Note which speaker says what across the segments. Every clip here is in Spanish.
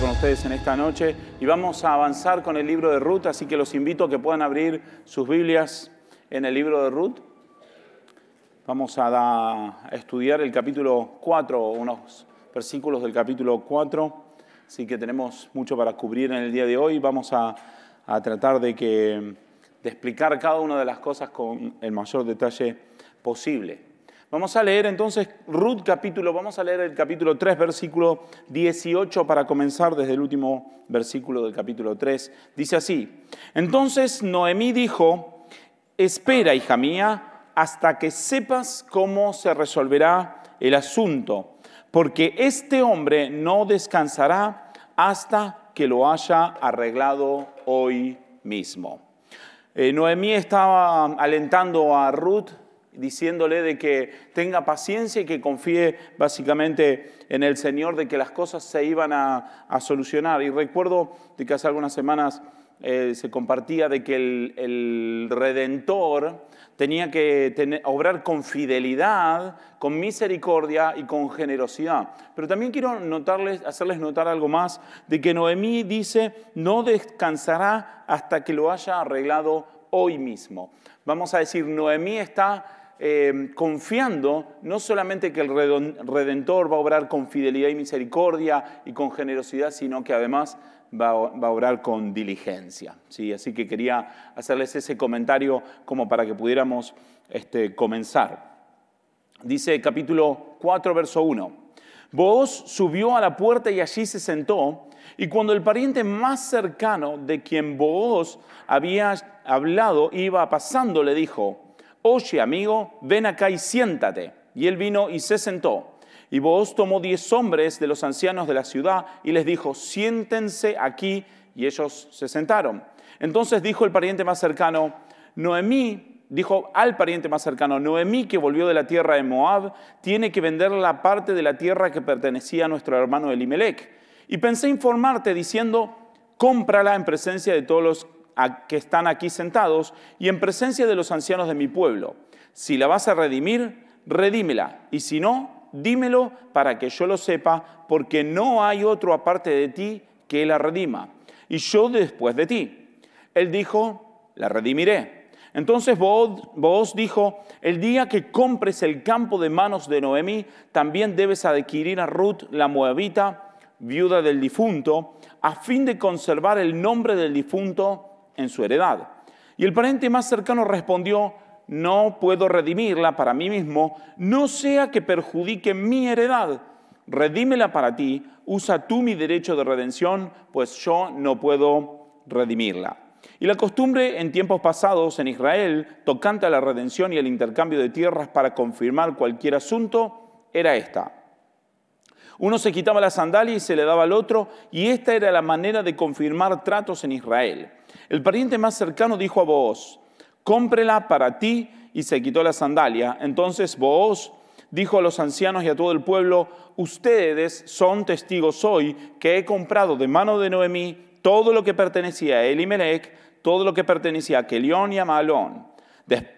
Speaker 1: con ustedes en esta noche y vamos a avanzar con el libro de Ruth, así que los invito a que puedan abrir sus Biblias en el libro de Ruth. Vamos a, estudiar el capítulo 4, unos versículos del capítulo 4, así que tenemos mucho para cubrir en el día de hoy. Vamos a, a tratar de, que, de explicar cada una de las cosas con el mayor detalle posible. Vamos a leer entonces Ruth capítulo, vamos a leer el capítulo 3, versículo 18 para comenzar desde el último versículo del capítulo 3. Dice así, entonces Noemí dijo, espera hija mía hasta que sepas cómo se resolverá el asunto, porque este hombre no descansará hasta que lo haya arreglado hoy mismo. Eh, Noemí estaba alentando a Ruth diciéndole de que tenga paciencia y que confíe básicamente en el Señor de que las cosas se iban a, solucionar. Y recuerdo de que hace algunas semanas eh, se compartía de que el, Redentor tenía que obrar con fidelidad, con misericordia y con generosidad. Pero también quiero hacerles notar algo más, de que Noemí dice, no descansará hasta que lo haya arreglado hoy mismo. Vamos a decir, Noemí está Em, confiando no solamente que el Redentor va a obrar con fidelidad y misericordia y con generosidad, sino que además va, a obrar con diligencia. ¿sí? Así que quería hacerles ese comentario como para que pudiéramos este, comenzar. Dice capítulo 4, verso 1. Boaz subió a la puerta y allí se sentó, y cuando el pariente más cercano de quien Boaz había hablado iba pasando, le dijo, oye amigo, ven acá y siéntate. Y él vino y se sentó. Y Boaz tomó diez hombres de los ancianos de la ciudad y les dijo, siéntense aquí. Y ellos se sentaron. Entonces dijo el pariente más cercano, Noemí, dijo al pariente más cercano, Noemí que volvió de la tierra de Moab, tiene que vender la parte de la tierra que pertenecía a nuestro hermano Elimelech. Y pensé informarte diciendo, cómprala en presencia de todos los que están aquí sentados y en presencia de los ancianos de mi pueblo. Si la vas a redimir, redímela, y si no, dímelo para que yo lo sepa, porque no hay otro aparte de ti que la redima, y yo después de ti. Él dijo, la redimiré. Entonces vos dijo, el día que compres el campo de manos de Noemí, también debes adquirir a Ruth la moabita, viuda del difunto, a fin de conservar el nombre del difunto en su heredad. Y el pariente más cercano respondió, no puedo redimirla para mí mismo, no sea que perjudique mi heredad. Redímela para ti, usa tú mi derecho de redención, pues yo no puedo redimirla. Y la costumbre en tiempos pasados en Israel, tocante a la redención y el intercambio de tierras para confirmar cualquier asunto, era esta. Uno se quitaba la sandalia y se le daba al otro, y esta era la manera de confirmar tratos en Israel. El pariente más cercano dijo a Booz, cómprela para ti, y se quitó la sandalia. Entonces Booz dijo a los ancianos y a todo el pueblo, ustedes son testigos hoy que he comprado de mano de Noemí todo lo que pertenecía a Elimelech, todo lo que pertenecía a Kelión y a Malón.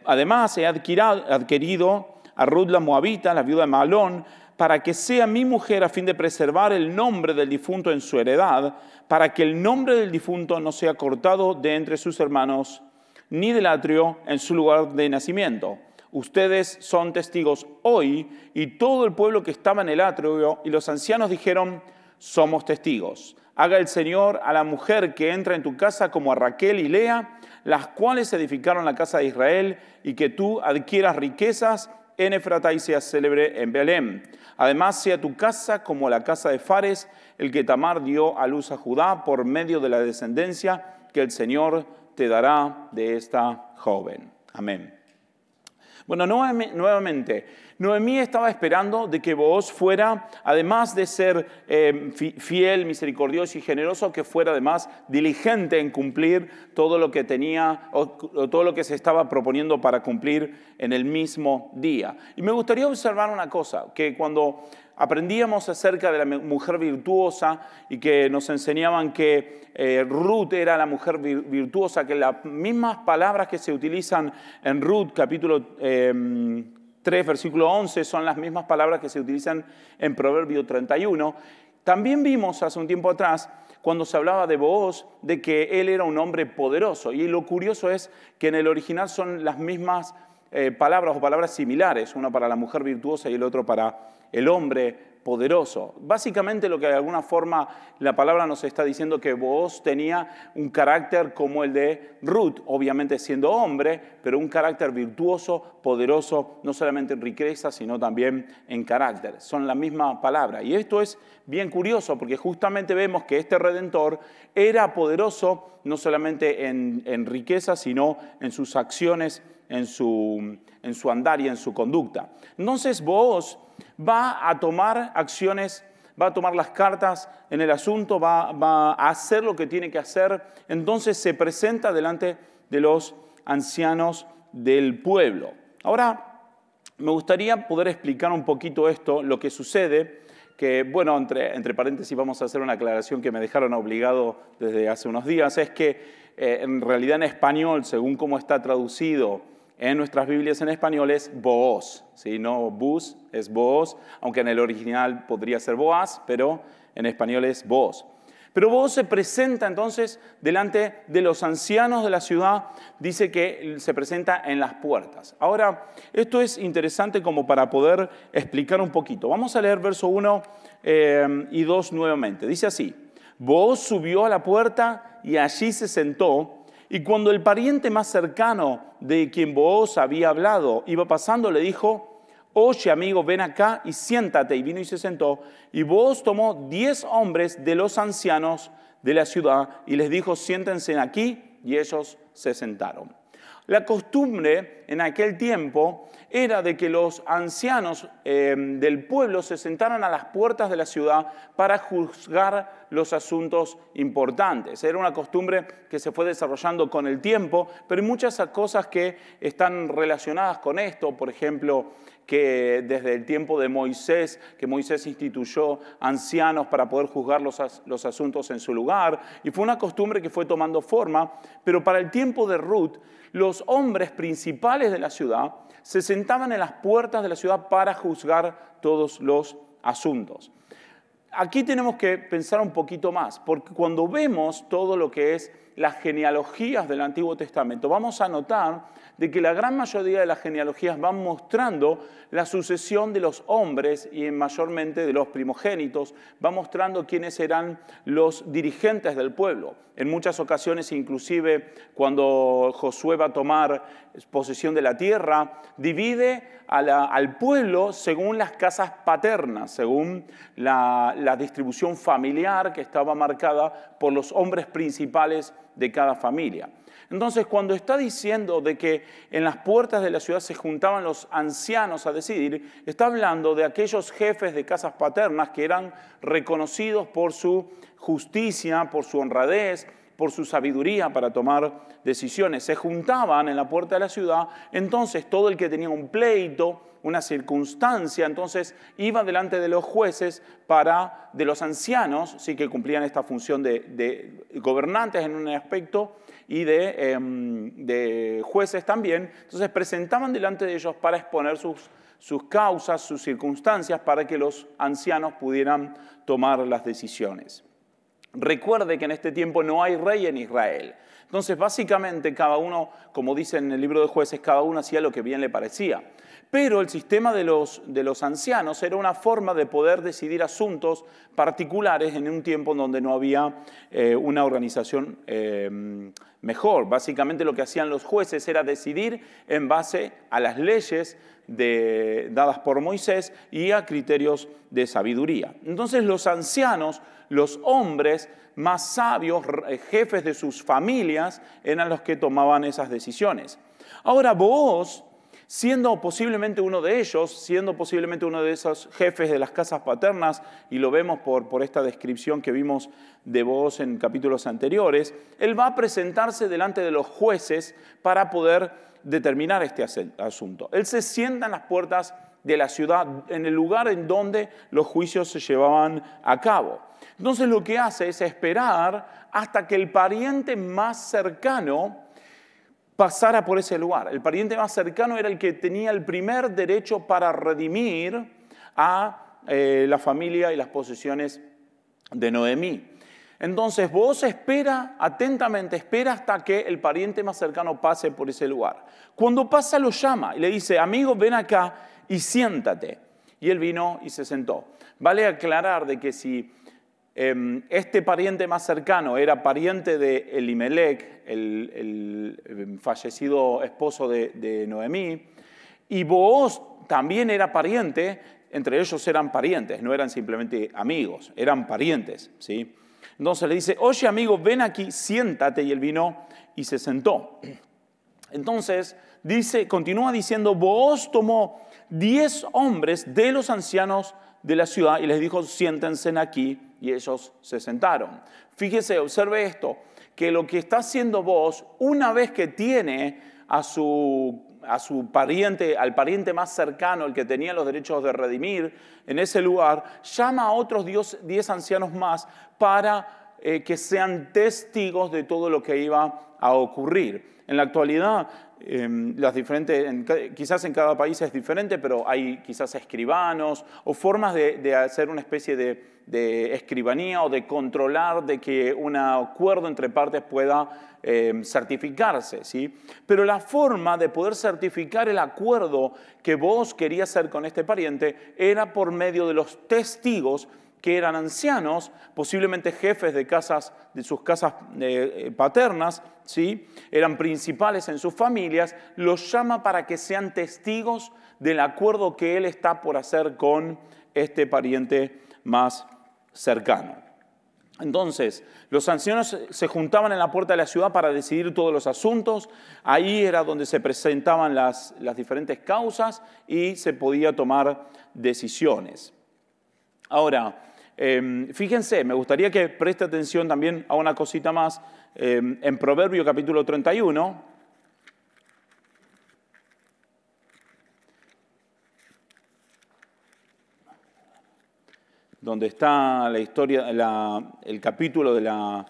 Speaker 1: Además, he adquirido a Ruth la Moabita, la viuda de Malón, para que sea mi mujer a fin de preservar el nombre del difunto en su heredad, para que el nombre del difunto no sea cortado de entre sus hermanos, ni del atrio en su lugar de nacimiento. Ustedes son testigos hoy y todo el pueblo que estaba en el atrio y los ancianos dijeron, somos testigos. Haga el Señor a la mujer que entra en tu casa como a Raquel y Lea, las cuales edificaron la casa de Israel, y que tú adquieras riquezas en Efrata y sea célebre en Belén. Además, sea tu casa como la casa de Fares, el que Tamar dio a luz a Judá por medio de la descendencia que el Señor te dará de esta joven. Amén. Bueno, nuevamente, Noemí estaba esperando de que vos fuera, además de ser eh, fiel, misericordioso y generoso, que fuera además diligente en cumplir todo lo que tenía o todo lo que se estaba proponiendo para cumplir en el mismo día. Y me gustaría observar una cosa, que cuando aprendíamos acerca de la mujer virtuosa y que nos enseñaban que eh, Ruth era la mujer virtuosa, que las mismas palabras que se utilizan en Ruth capítulo 3, em, versículo 11, son las mismas palabras que se utilizan en Proverbio 31. También vimos hace un tiempo atrás cuando se hablaba de Booz, de que él era un hombre poderoso. Y lo curioso es que en el original son las mismas eh, palabras o palabras similares, una para la mujer virtuosa y el otro para el hombre poderoso. Básicamente lo que de alguna forma la palabra nos está diciendo que Vos tenía un carácter como el de Ruth, obviamente siendo hombre, pero un carácter virtuoso, poderoso, no solamente en riqueza, sino también en carácter. Son la misma palabra. Y esto es bien curioso porque justamente vemos que este redentor era poderoso no solamente en, en riqueza, sino en sus acciones en su, en andar y en su conducta. Entonces vos va a tomar acciones, va a tomar las cartas en el asunto, va, a hacer lo que tiene que hacer. Entonces se presenta delante de los ancianos del pueblo. Ahora, me gustaría poder explicar un poquito esto, lo que sucede, que, bueno, entre, paréntesis vamos a hacer una aclaración que me dejaron obligado desde hace unos días, es que eh, en realidad en español, según cómo está traducido en nuestras Biblias en español es Booz, Si no Bus, es Booz, aunque en el original podría ser boas, pero en español es Booz. Pero Booz se presenta entonces delante de los ancianos de la ciudad, dice que se presenta en las puertas. Ahora, esto es interesante como para poder explicar un poquito. Vamos a leer verso 1 eh, y 2 nuevamente. Dice así, Booz subió a la puerta y allí se sentó y cuando el pariente más cercano de quien Booz había hablado iba pasando, le dijo, oye amigo, ven acá y siéntate. Y vino y se sentó. Y Booz tomó diez hombres de los ancianos de la ciudad y les dijo, siéntense aquí. Y ellos se sentaron. La costumbre en aquel tiempo era de que los ancianos eh, del pueblo se sentaran a las puertas de la ciudad para juzgar los asuntos importantes. Era una costumbre que se fue desarrollando con el tiempo, pero hay muchas cosas que están relacionadas con esto, por ejemplo, que desde el tiempo de Moisés, que Moisés instituyó ancianos para poder juzgar los, los asuntos en su lugar, y fue una costumbre que fue tomando forma, pero para el tiempo de Ruth, los hombres principales de la ciudad, se sentaban en las puertas de la ciudad para juzgar todos los asuntos. Aquí tenemos que pensar un poquito más, porque cuando vemos todo lo que es las genealogías del Antiguo Testamento, vamos a notar de que la gran mayoría de las genealogías van mostrando la sucesión de los hombres y mayormente de los primogénitos, va mostrando quiénes eran los dirigentes del pueblo. En muchas ocasiones, inclusive cuando Josué va a tomar posesión de la tierra, divide al pueblo según las casas paternas, según la, la distribución familiar que estaba marcada por los hombres principales de cada familia. Entonces, cuando está diciendo de que en las puertas de la ciudad se juntaban los ancianos a decidir, está hablando de aquellos jefes de casas paternas que eran reconocidos por su justicia, por su honradez, por su sabiduría para tomar decisiones. Se juntaban en la puerta de la ciudad, entonces todo el que tenía un pleito, una circunstancia, entonces iba delante de los jueces para, de los ancianos, sí que cumplían esta función de, gobernantes en un aspecto, y em, de, jueces también, entonces presentaban delante de ellos para exponer sus, sus causas, sus circunstancias, para que los ancianos pudieran tomar las decisiones. Recuerde que en este tiempo no hay rey en Israel. Entonces, básicamente, cada uno, como dice en el libro de jueces, cada uno hacía lo que bien le parecía pero el sistema de los, de los ancianos era una forma de poder decidir asuntos particulares en un tiempo donde no había eh, una organización eh, mejor. Básicamente lo que hacían los jueces era decidir en base a las leyes dadas por Moisés y a criterios de sabiduría. Entonces los ancianos, los hombres más sabios, eh, jefes de sus familias, eran los que tomaban esas decisiones. Ahora vos siendo posiblemente uno de ellos, siendo posiblemente uno de esos jefes de las casas paternas, y lo vemos por, esta descripción que vimos de vos en capítulos anteriores, él va a presentarse delante de los jueces para poder determinar este asunto. Él se sienta en las puertas de la ciudad, en el lugar en donde los juicios se llevaban a cabo. Entonces lo que hace es esperar hasta que el pariente más cercano, pasara por ese lugar. El pariente más cercano era el que tenía el primer derecho para redimir a eh, la familia y las posesiones de Noemí. Entonces vos espera, atentamente espera hasta que el pariente más cercano pase por ese lugar. Cuando pasa lo llama y le dice, amigo, ven acá y siéntate. Y él vino y se sentó. Vale aclarar de que si Em, este pariente más cercano era pariente de Elimelech, el, em, fallecido esposo de, Noemí, y Booz también era pariente, entre ellos eran parientes, no eran simplemente amigos, eran parientes. ¿sí? Entonces le dice, oye amigo, ven aquí, siéntate, y él vino y se sentó. Entonces dice, continúa diciendo, Booz tomó diez hombres de los ancianos de la ciudad y les dijo, siéntense aquí y ellos se sentaron. Fíjese, observe esto, que lo que está haciendo vos, una vez que tiene a su, a su pariente, al pariente más cercano, el que tenía los derechos de redimir, en ese lugar, llama a otros diez ancianos más para eh, que sean testigos de todo lo que iba a ocurrir. En la actualidad, Em, las diferentes, quizás en cada país es diferente, pero hay quizás escribanos o formas de, hacer una especie de, escribanía o de controlar de que un acuerdo entre partes pueda em, certificarse. ¿sí? Pero la forma de poder certificar el acuerdo que vos querías hacer con este pariente era por medio de los testigos que eran ancianos, posiblemente jefes de, casas, de sus casas eh, eh, paternas, ¿sí? eran principales en sus familias, los llama para que sean testigos del acuerdo que él está por hacer con este pariente más cercano. Entonces, los ancianos se juntaban en la puerta de la ciudad para decidir todos los asuntos. Ahí era donde se presentaban las, las diferentes causas y se podía tomar decisiones. Ahora, Em, fíjense, me gustaría que preste atención también a una cosita más em, en Proverbio capítulo 31. donde está la historia, el capítulo de la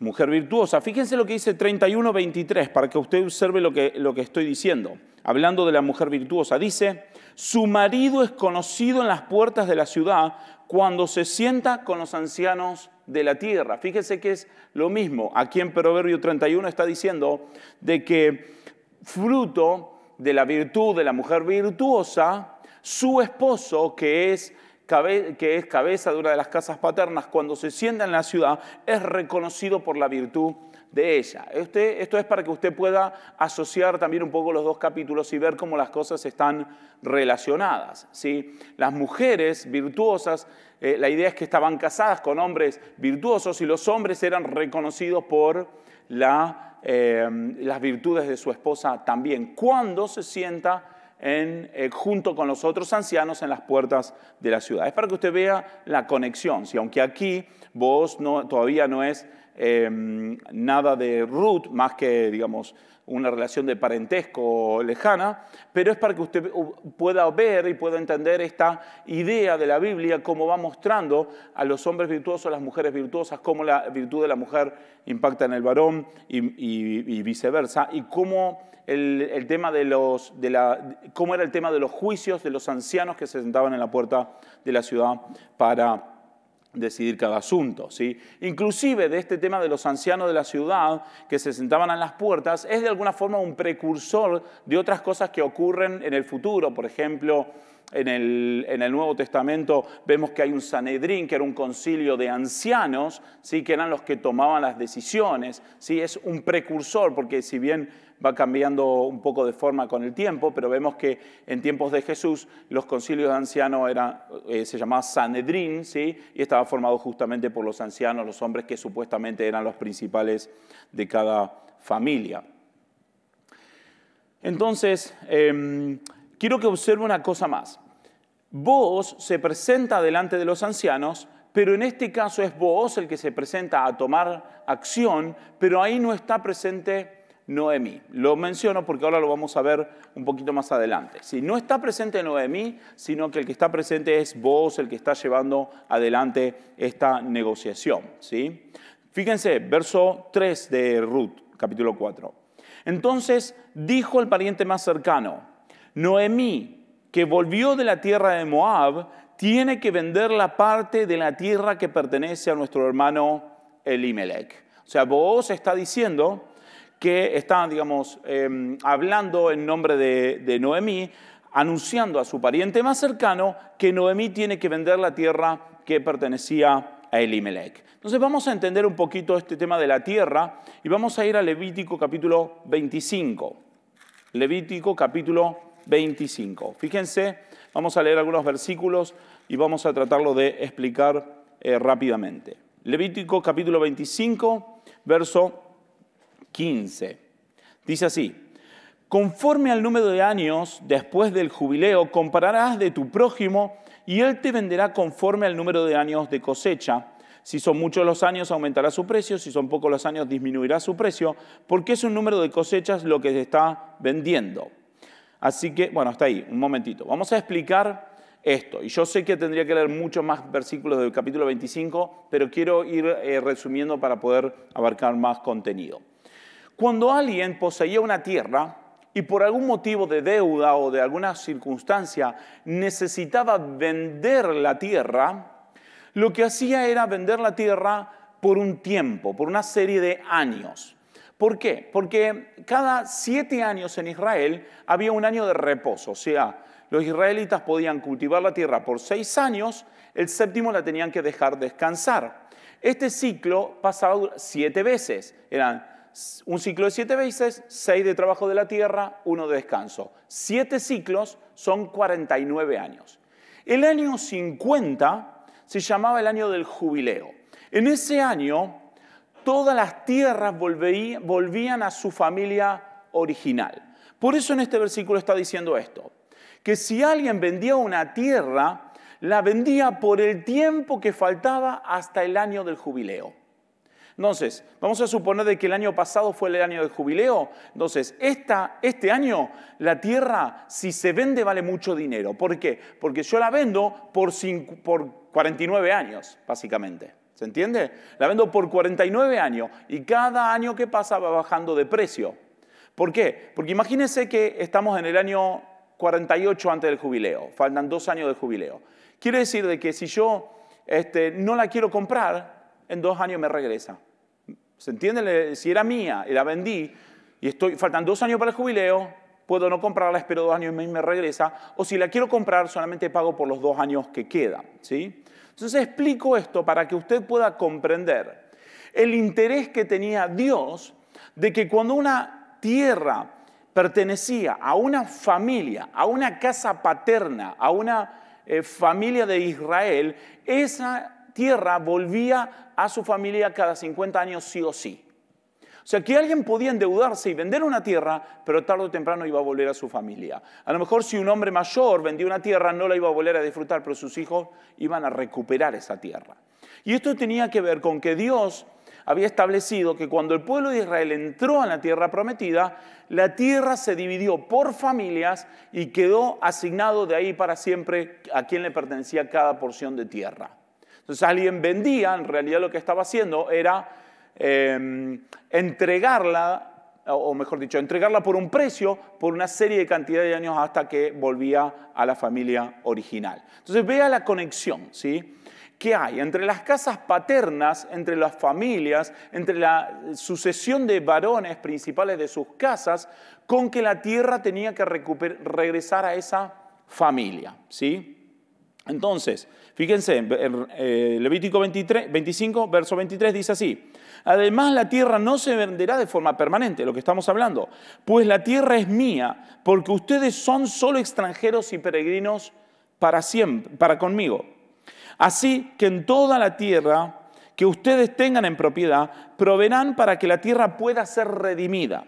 Speaker 1: mujer virtuosa. Fíjense lo que dice 23, para que usted observe lo que estoy diciendo, hablando de la mujer virtuosa. Dice, su marido es conocido en las puertas de la ciudad cuando se sienta con los ancianos de la tierra. Fíjese que es lo mismo. Aquí en Proverbio 31 está diciendo de que fruto de la virtud de la mujer virtuosa, su esposo, que es, que es cabeza de una de las casas paternas, cuando se sienta en la ciudad, es reconocido por la virtud de ella. Este, esto es para que usted pueda asociar también un poco los dos capítulos y ver cómo las cosas están relacionadas. ¿sí? Las mujeres virtuosas, eh, la idea es que estaban casadas con hombres virtuosos y los hombres eran reconocidos por eh, las virtudes de su esposa también, cuando se sienta en, eh, junto con los otros ancianos en las puertas de la ciudad. Es para que usted vea la conexión, si aunque aquí vos no, todavía no es Em, nada de Ruth, más que, digamos, una relación de parentesco lejana, pero es para que usted pueda ver y pueda entender esta idea de la Biblia, cómo va mostrando a los hombres virtuosos, a las mujeres virtuosas, cómo la virtud de la mujer impacta en el varón y, viceversa, y cómo, tema de los, de la, cómo era el tema de los juicios de los ancianos que se sentaban en la puerta de la ciudad para decidir cada asunto. ¿sí? Inclusive de este tema de los ancianos de la ciudad que se sentaban en las puertas, es de alguna forma un precursor de otras cosas que ocurren en el futuro. Por ejemplo, en el, en el Nuevo Testamento vemos que hay un Sanedrín, que era un concilio de ancianos, ¿sí? que eran los que tomaban las decisiones. ¿sí? Es un precursor, porque si bien va cambiando un poco de forma con el tiempo, pero vemos que en tiempos de Jesús los concilios de ancianos eh, se llamaban Sanedrín, ¿sí? y estaba formado justamente por los ancianos, los hombres que supuestamente eran los principales de cada familia. Entonces, em, quiero que observe una cosa más. Vos se presenta delante de los ancianos, pero en este caso es Boaz el que se presenta a tomar acción, pero ahí no está presente Noemí. Lo menciono porque ahora lo vamos a ver un poquito más adelante. Si no está presente Noemí, sino que el que está presente es vos, el que está llevando adelante esta negociación. ¿sí? Fíjense, verso 3 de Ruth, capítulo 4. Entonces dijo el pariente más cercano, Noemí, que volvió de la tierra de Moab, tiene que vender la parte de la tierra que pertenece a nuestro hermano Elimelech. O sea, vos está diciendo que está, digamos, em, hablando en nombre de, Noemí, anunciando a su pariente más cercano que Noemí tiene que vender la tierra que pertenecía a Elimelec. Entonces vamos a entender un poquito este tema de la tierra y vamos a ir a Levítico capítulo 25. Levítico capítulo 25. Fíjense, vamos a leer algunos versículos y vamos a tratarlo de explicar eh, rápidamente. Levítico capítulo 25, verso 15. Dice así, conforme al número de años después del jubileo, compararás de tu prójimo y él te venderá conforme al número de años de cosecha. Si son muchos los años, aumentará su precio, si son pocos los años, disminuirá su precio, porque es un número de cosechas lo que se está vendiendo. Así que, bueno, hasta ahí, un momentito. Vamos a explicar esto. Y yo sé que tendría que leer muchos más versículos del capítulo 25, pero quiero ir eh, resumiendo para poder abarcar más contenido. Cuando alguien poseía una tierra y por algún motivo de deuda o de alguna circunstancia necesitaba vender la tierra, lo que hacía era vender la tierra por un tiempo, por una serie de años. ¿Por qué? Porque cada siete años en Israel había un año de reposo, o sea, los israelitas podían cultivar la tierra por seis años, el séptimo la tenían que dejar descansar. Este ciclo pasaba siete veces, eran un ciclo de siete veces, seis de trabajo de la tierra, uno de descanso. Siete ciclos son 49 años. El año 50 se llamaba el año del jubileo. En ese año, todas las tierras volvían a su familia original. Por eso en este versículo está diciendo esto, que si alguien vendía una tierra, la vendía por el tiempo que faltaba hasta el año del jubileo. Entonces, vamos a suponer de que el año pasado fue el año de jubileo. Entonces, este año la tierra, si se vende, vale mucho dinero. ¿Por qué? Porque yo la vendo por, por 49 años, básicamente. ¿Se entiende? La vendo por 49 años y cada año que pasa va bajando de precio. ¿Por qué? Porque imagínense que estamos en el año 48 antes del jubileo, faltan dos años de jubileo. Quiere decir de que si yo este, no la quiero comprar, en dos años me regresa. ¿Se entiende? Si era mía y la vendí y estoy, faltan dos años para el jubileo, puedo no comprarla, espero dos años y me regresa. O si la quiero comprar, solamente pago por los dos años que quedan. ¿sí? Entonces explico esto para que usted pueda comprender el interés que tenía Dios de que cuando una tierra pertenecía a una familia, a una casa paterna, a una eh, familia de Israel, esa tierra volvía a su familia cada 50 años sí o sí. O sea, que alguien podía endeudarse y vender una tierra, pero tarde o temprano iba a volver a su familia. A lo mejor si un hombre mayor vendía una tierra, no la iba a volver a disfrutar, pero sus hijos iban a recuperar esa tierra. Y esto tenía que ver con que Dios había establecido que cuando el pueblo de Israel entró en la tierra prometida, la tierra se dividió por familias y quedó asignado de ahí para siempre a quien le pertenecía cada porción de tierra. Entonces alguien vendía, en realidad lo que estaba haciendo era em, entregarla, o mejor dicho, entregarla por un precio por una serie de cantidad de años hasta que volvía a la familia original. Entonces vea la conexión, ¿sí? ¿Qué hay entre las casas paternas, entre las familias, entre la sucesión de varones principales de sus casas, con que la tierra tenía que regresar a esa familia? ¿sí? Entonces, fíjense, eh, Levítico 23, 25, verso 23 dice así, además la tierra no se venderá de forma permanente, lo que estamos hablando, pues la tierra es mía, porque ustedes son solo extranjeros y peregrinos para siempre, para conmigo. Así que en toda la tierra que ustedes tengan en propiedad, proveerán para que la tierra pueda ser redimida.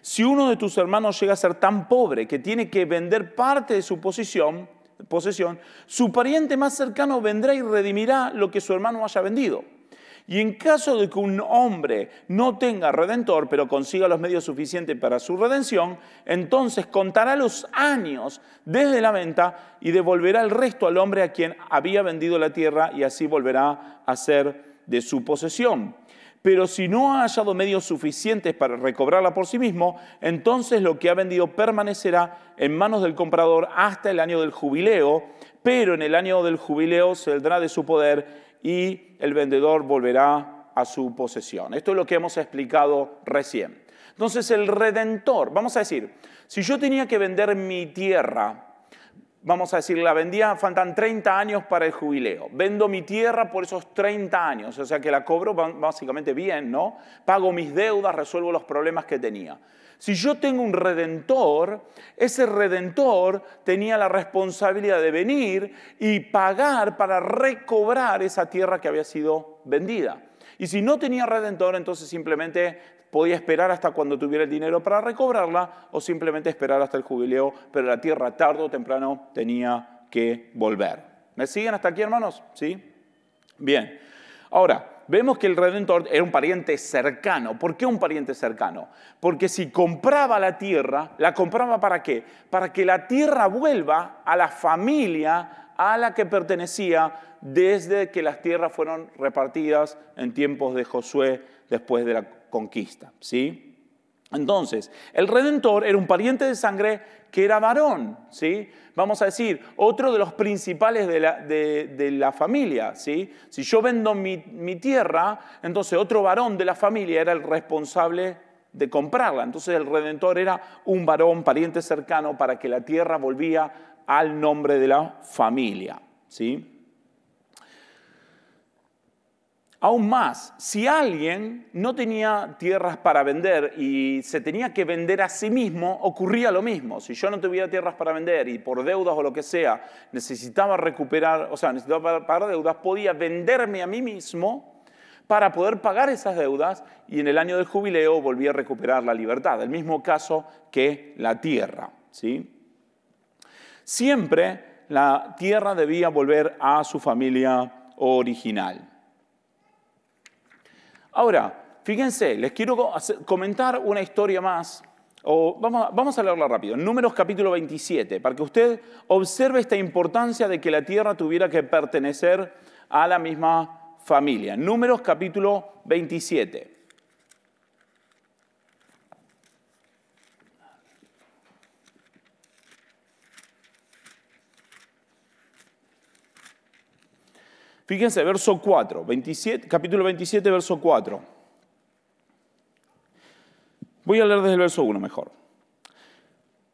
Speaker 1: Si uno de tus hermanos llega a ser tan pobre que tiene que vender parte de su posición, posesión, su pariente más cercano vendrá y redimirá lo que su hermano haya vendido. Y en caso de que un hombre no tenga redentor, pero consiga los medios suficientes para su redención, entonces contará los años desde la venta y devolverá el resto al hombre a quien había vendido la tierra y así volverá a ser de su posesión pero si no ha hallado medios suficientes para recobrarla por sí mismo, entonces lo que ha vendido permanecerá en manos del comprador hasta el año del jubileo, pero en el año del jubileo se saldrá de su poder y el vendedor volverá a su posesión. Esto es lo que hemos explicado recién. Entonces el redentor, vamos a decir, si yo tenía que vender mi tierra vamos a decir, la vendía, faltan 30 años para el jubileo. Vendo mi tierra por esos 30 años, o sea que la cobro básicamente bien, ¿no? Pago mis deudas, resuelvo los problemas que tenía. Si yo tengo un redentor, ese redentor tenía la responsabilidad de venir y pagar para recobrar esa tierra que había sido vendida. Y si no tenía redentor, entonces simplemente podía esperar hasta cuando tuviera el dinero para recobrarla o simplemente esperar hasta el jubileo, pero la tierra tarde o temprano tenía que volver. ¿Me siguen hasta aquí, hermanos? ¿Sí? Bien. Ahora, vemos que el Redentor era un pariente cercano. ¿Por qué un pariente cercano? Porque si compraba la tierra, ¿la compraba para qué? Para que la tierra vuelva a la familia a la que pertenecía desde que las tierras fueron repartidas en tiempos de Josué después de la conquista. ¿Sí? Entonces, el redentor era un pariente de sangre que era varón, ¿sí? Vamos a decir, otro de los principales de la, familia, ¿sí? Si yo vendo mi, mi, tierra, entonces otro varón de la familia era el responsable de comprarla. Entonces el redentor era un varón, pariente cercano, para que la tierra volvía al nombre de la familia, ¿sí? Aún más, si alguien no tenía tierras para vender y se tenía que vender a sí mismo, ocurría lo mismo. Si yo no tuviera tierras para vender y por deudas o lo que sea, necesitaba recuperar, o sea, necesitaba pagar deudas, podía venderme a mí mismo para poder pagar esas deudas y en el año del jubileo volvía a recuperar la libertad. El mismo caso que la tierra, ¿sí? Siempre la tierra debía volver a su familia original. Ahora, fíjense, les quiero comentar una historia más. O vamos, a, vamos a leerla rápido. Números capítulo 27, para que usted observe esta importancia de que la tierra tuviera que pertenecer a la misma familia. Números capítulo 27. Fíjense, verso 4, 27, capítulo 27, verso 4. Voy a leer desde el verso 1 mejor.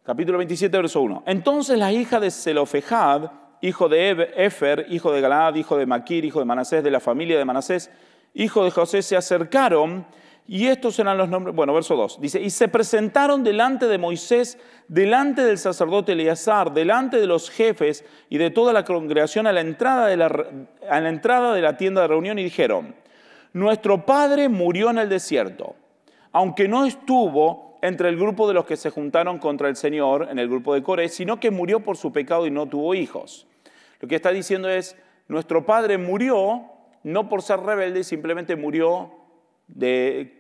Speaker 1: Capítulo 27, verso 1. Entonces la hija de Zelofejad, hijo de Efer, hijo de Galaad, hijo de Maquir, hijo de Manasés, de la familia de Manasés, hijo de José, se acercaron y estos eran los nombres, bueno, verso 2, dice, y se presentaron delante de Moisés, delante del sacerdote Eleazar, delante de los jefes y de toda la congregación a la entrada de la, a la, entrada de la tienda de reunión y dijeron, nuestro padre murió en el desierto, aunque no estuvo entre el grupo de los que se juntaron contra el Señor, en el grupo de Coré, sino que murió por su pecado y no tuvo hijos. Lo que está diciendo es, nuestro padre murió no por ser rebelde, simplemente murió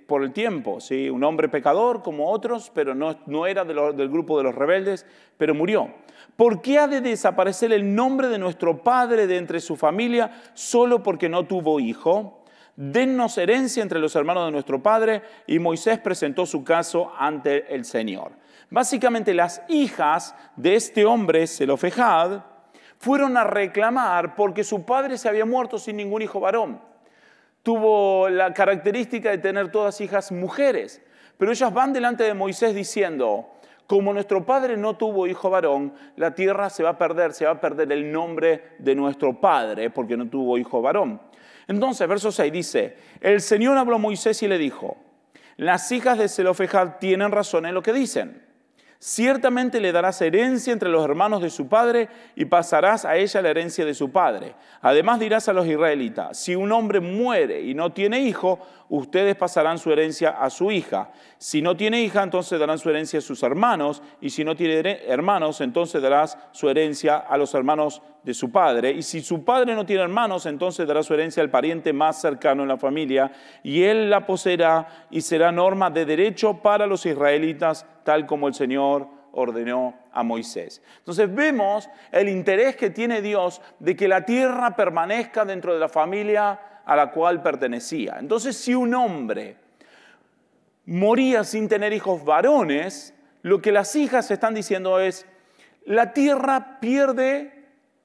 Speaker 1: por el tiempo, ¿sí? un hombre pecador como otros, pero no, era del grupo de los rebeldes, pero murió. ¿Por qué ha de desaparecer el nombre de nuestro Padre de entre su familia solo porque no tuvo hijo? Denos herencia entre los hermanos de nuestro Padre y Moisés presentó su caso ante el Señor. Básicamente las hijas de este hombre, Selofejad, fueron a reclamar porque su padre se había muerto sin ningún hijo varón tuvo la característica de tener todas hijas mujeres, pero ellas van delante de Moisés diciendo, como nuestro padre no tuvo hijo varón, la tierra se va a perder, se va a perder el nombre de nuestro padre porque no tuvo hijo varón. Entonces, verso 6 dice, el Señor habló a Moisés y le dijo, las hijas de Zelofejad tienen razón en lo que dicen. Ciertamente le darás herencia entre los hermanos de su padre y pasarás a ella la herencia de su padre. Además dirás a los israelitas, si un hombre muere y no tiene hijo, ustedes pasarán su herencia a su hija. Si no tiene hija, entonces darán su herencia a sus hermanos. Y si no tiene hermanos, entonces darás su herencia a los hermanos de su padre, y si su padre no tiene hermanos, entonces dará su herencia al pariente más cercano en la familia, y él la poseerá y será norma de derecho para los israelitas, tal como el Señor ordenó a Moisés. Entonces vemos el interés que tiene Dios de que la tierra permanezca dentro de la familia a la cual pertenecía. Entonces si un hombre moría sin tener hijos varones, lo que las hijas están diciendo es, la tierra pierde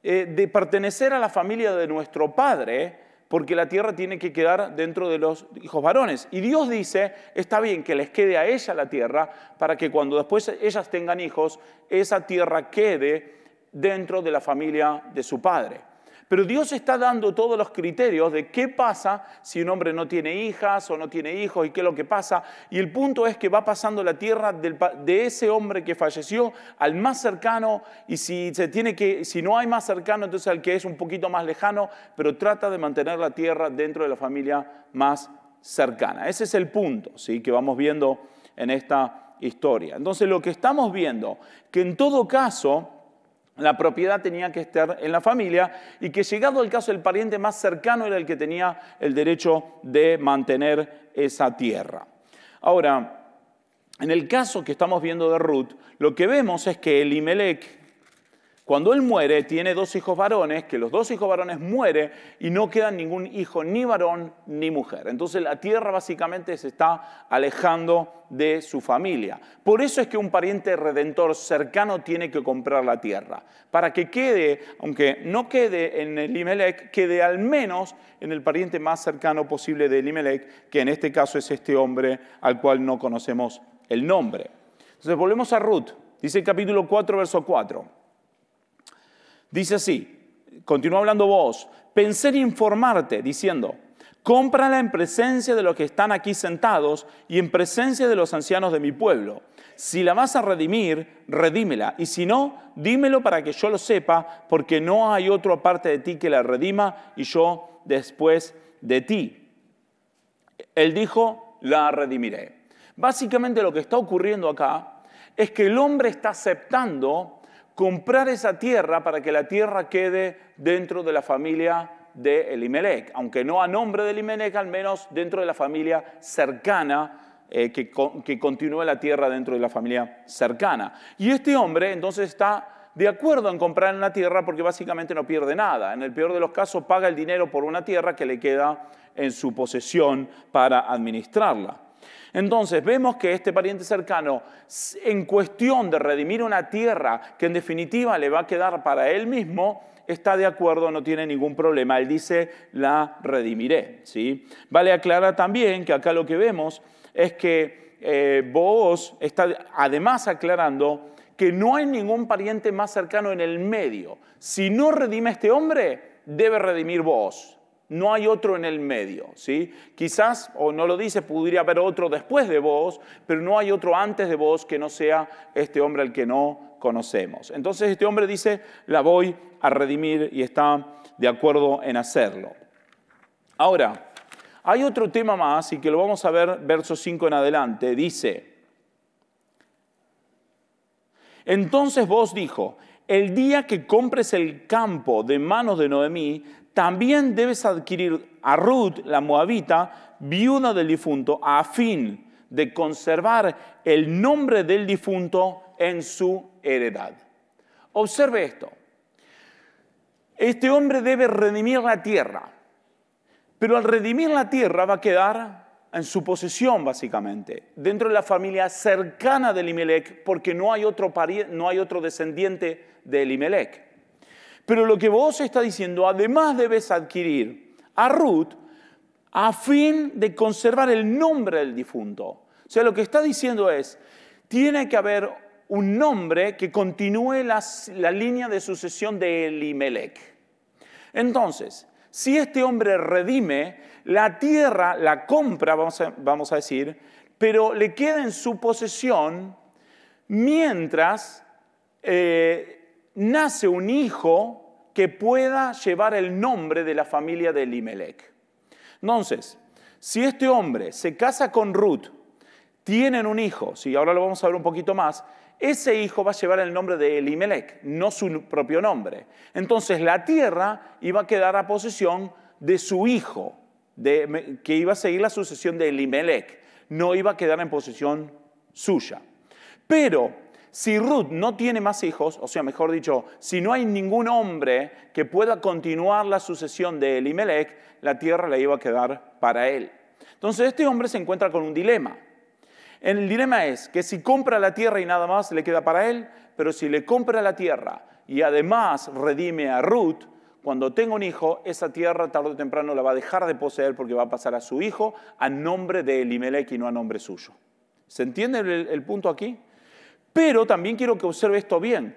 Speaker 1: eh, de pertenecer a la familia de nuestro padre, porque la tierra tiene que quedar dentro de los hijos varones. Y Dios dice, está bien que les quede a ella la tierra, para que cuando después ellas tengan hijos, esa tierra quede dentro de la familia de su padre. Pero Dios está dando todos los criterios de qué pasa si un hombre no tiene hijas o no tiene hijos y qué es lo que pasa. Y el punto es que va pasando la tierra de ese hombre que falleció al más cercano y si, se tiene que, si no hay más cercano, entonces al que es un poquito más lejano, pero trata de mantener la tierra dentro de la familia más cercana. Ese es el punto ¿sí? que vamos viendo en esta historia. Entonces lo que estamos viendo, que en todo caso la propiedad tenía que estar en la familia y que llegado el caso el pariente más cercano era el que tenía el derecho de mantener esa tierra. Ahora, en el caso que estamos viendo de Ruth, lo que vemos es que Elimelech, cuando él muere, tiene dos hijos varones, que los dos hijos varones mueren y no queda ningún hijo ni varón ni mujer. Entonces la tierra básicamente se está alejando de su familia. Por eso es que un pariente redentor cercano tiene que comprar la tierra, para que quede, aunque no quede en el Imelec, quede al menos en el pariente más cercano posible del Imelec, que en este caso es este hombre al cual no conocemos el nombre. Entonces volvemos a Ruth, dice el capítulo 4, verso 4. Dice así, continúa hablando vos, pensé en informarte diciendo, cómprala en presencia de los que están aquí sentados y en presencia de los ancianos de mi pueblo. Si la vas a redimir, redímela, y si no, dímelo para que yo lo sepa, porque no hay otro aparte de ti que la redima y yo después de ti. Él dijo, la redimiré. Básicamente lo que está ocurriendo acá es que el hombre está aceptando comprar esa tierra para que la tierra quede dentro de la familia de Elimelech, aunque no a nombre de Elimelech, al menos dentro de la familia cercana, eh, que, que continúe la tierra dentro de la familia cercana. Y este hombre entonces está de acuerdo en comprar una tierra porque básicamente no pierde nada. En el peor de los casos paga el dinero por una tierra que le queda en su posesión para administrarla. Entonces vemos que este pariente cercano, en cuestión de redimir una tierra que en definitiva le va a quedar para él mismo, está de acuerdo, no tiene ningún problema. Él dice, la redimiré. ¿sí? Vale aclarar también que acá lo que vemos es que eh, está además aclarando que no hay ningún pariente más cercano en el medio. Si no redime este hombre, debe redimir Boaz. No hay otro en el medio, ¿sí? Quizás, o no lo dice, podría haber otro después de vos, pero no hay otro antes de vos que no sea este hombre al que no conocemos. Entonces este hombre dice, la voy a redimir y está de acuerdo en hacerlo. Ahora, hay otro tema más y que lo vamos a ver verso 5 en adelante. Dice, entonces vos dijo, el día que compres el campo de manos de Noemí, también debes adquirir a Ruth, la moabita, viuda del difunto, a fin de conservar el nombre del difunto en su heredad. Observe esto. Este hombre debe redimir la tierra, pero al redimir la tierra va a quedar en su posesión básicamente, dentro de la familia cercana de Elimelech, porque no hay otro, no hay otro descendiente de Elimelech. Pero lo que vos está diciendo, además debes adquirir a Ruth a fin de conservar el nombre del difunto. O sea, lo que está diciendo es, tiene que haber un nombre que continúe la, línea de sucesión de Elimelech. Entonces, si este hombre redime, la tierra la compra, vamos a, vamos a decir, pero le queda en su posesión mientras eh, nace un hijo que pueda llevar el nombre de la familia de Elimelech. Entonces, si este hombre se casa con Ruth, tienen un hijo, si ahora lo vamos a ver un poquito más, ese hijo va a llevar el nombre de Elimelech, no su propio nombre. Entonces la tierra iba a quedar a posesión de su hijo, que iba a seguir la sucesión de Elimelech, no iba a quedar en posesión suya. Pero si Ruth no tiene más hijos, o sea, mejor dicho, si no hay ningún hombre que pueda continuar la sucesión de Elimelech, la tierra le iba a quedar para él. Entonces este hombre se encuentra con un dilema. El dilema es que si compra la tierra y nada más le queda para él, pero si le compra la tierra y además redime a Ruth, cuando tenga un hijo, esa tierra tarde o temprano la va a dejar de poseer porque va a pasar a su hijo a nombre de Elimelech y no a nombre suyo. ¿Se entiende el, el punto aquí? Pero también quiero que observe esto bien,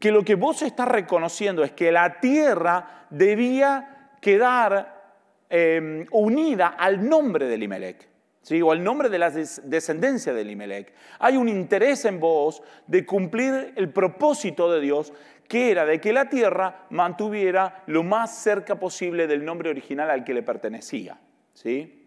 Speaker 1: que lo que vos estás reconociendo es que la tierra debía quedar em, unida al nombre de Limelec, o al nombre de la descendencia de Limelec. Hay un interés en vos de cumplir el propósito de Dios, que era de que la tierra mantuviera lo más cerca posible del nombre original al que le pertenecía. ¿sí?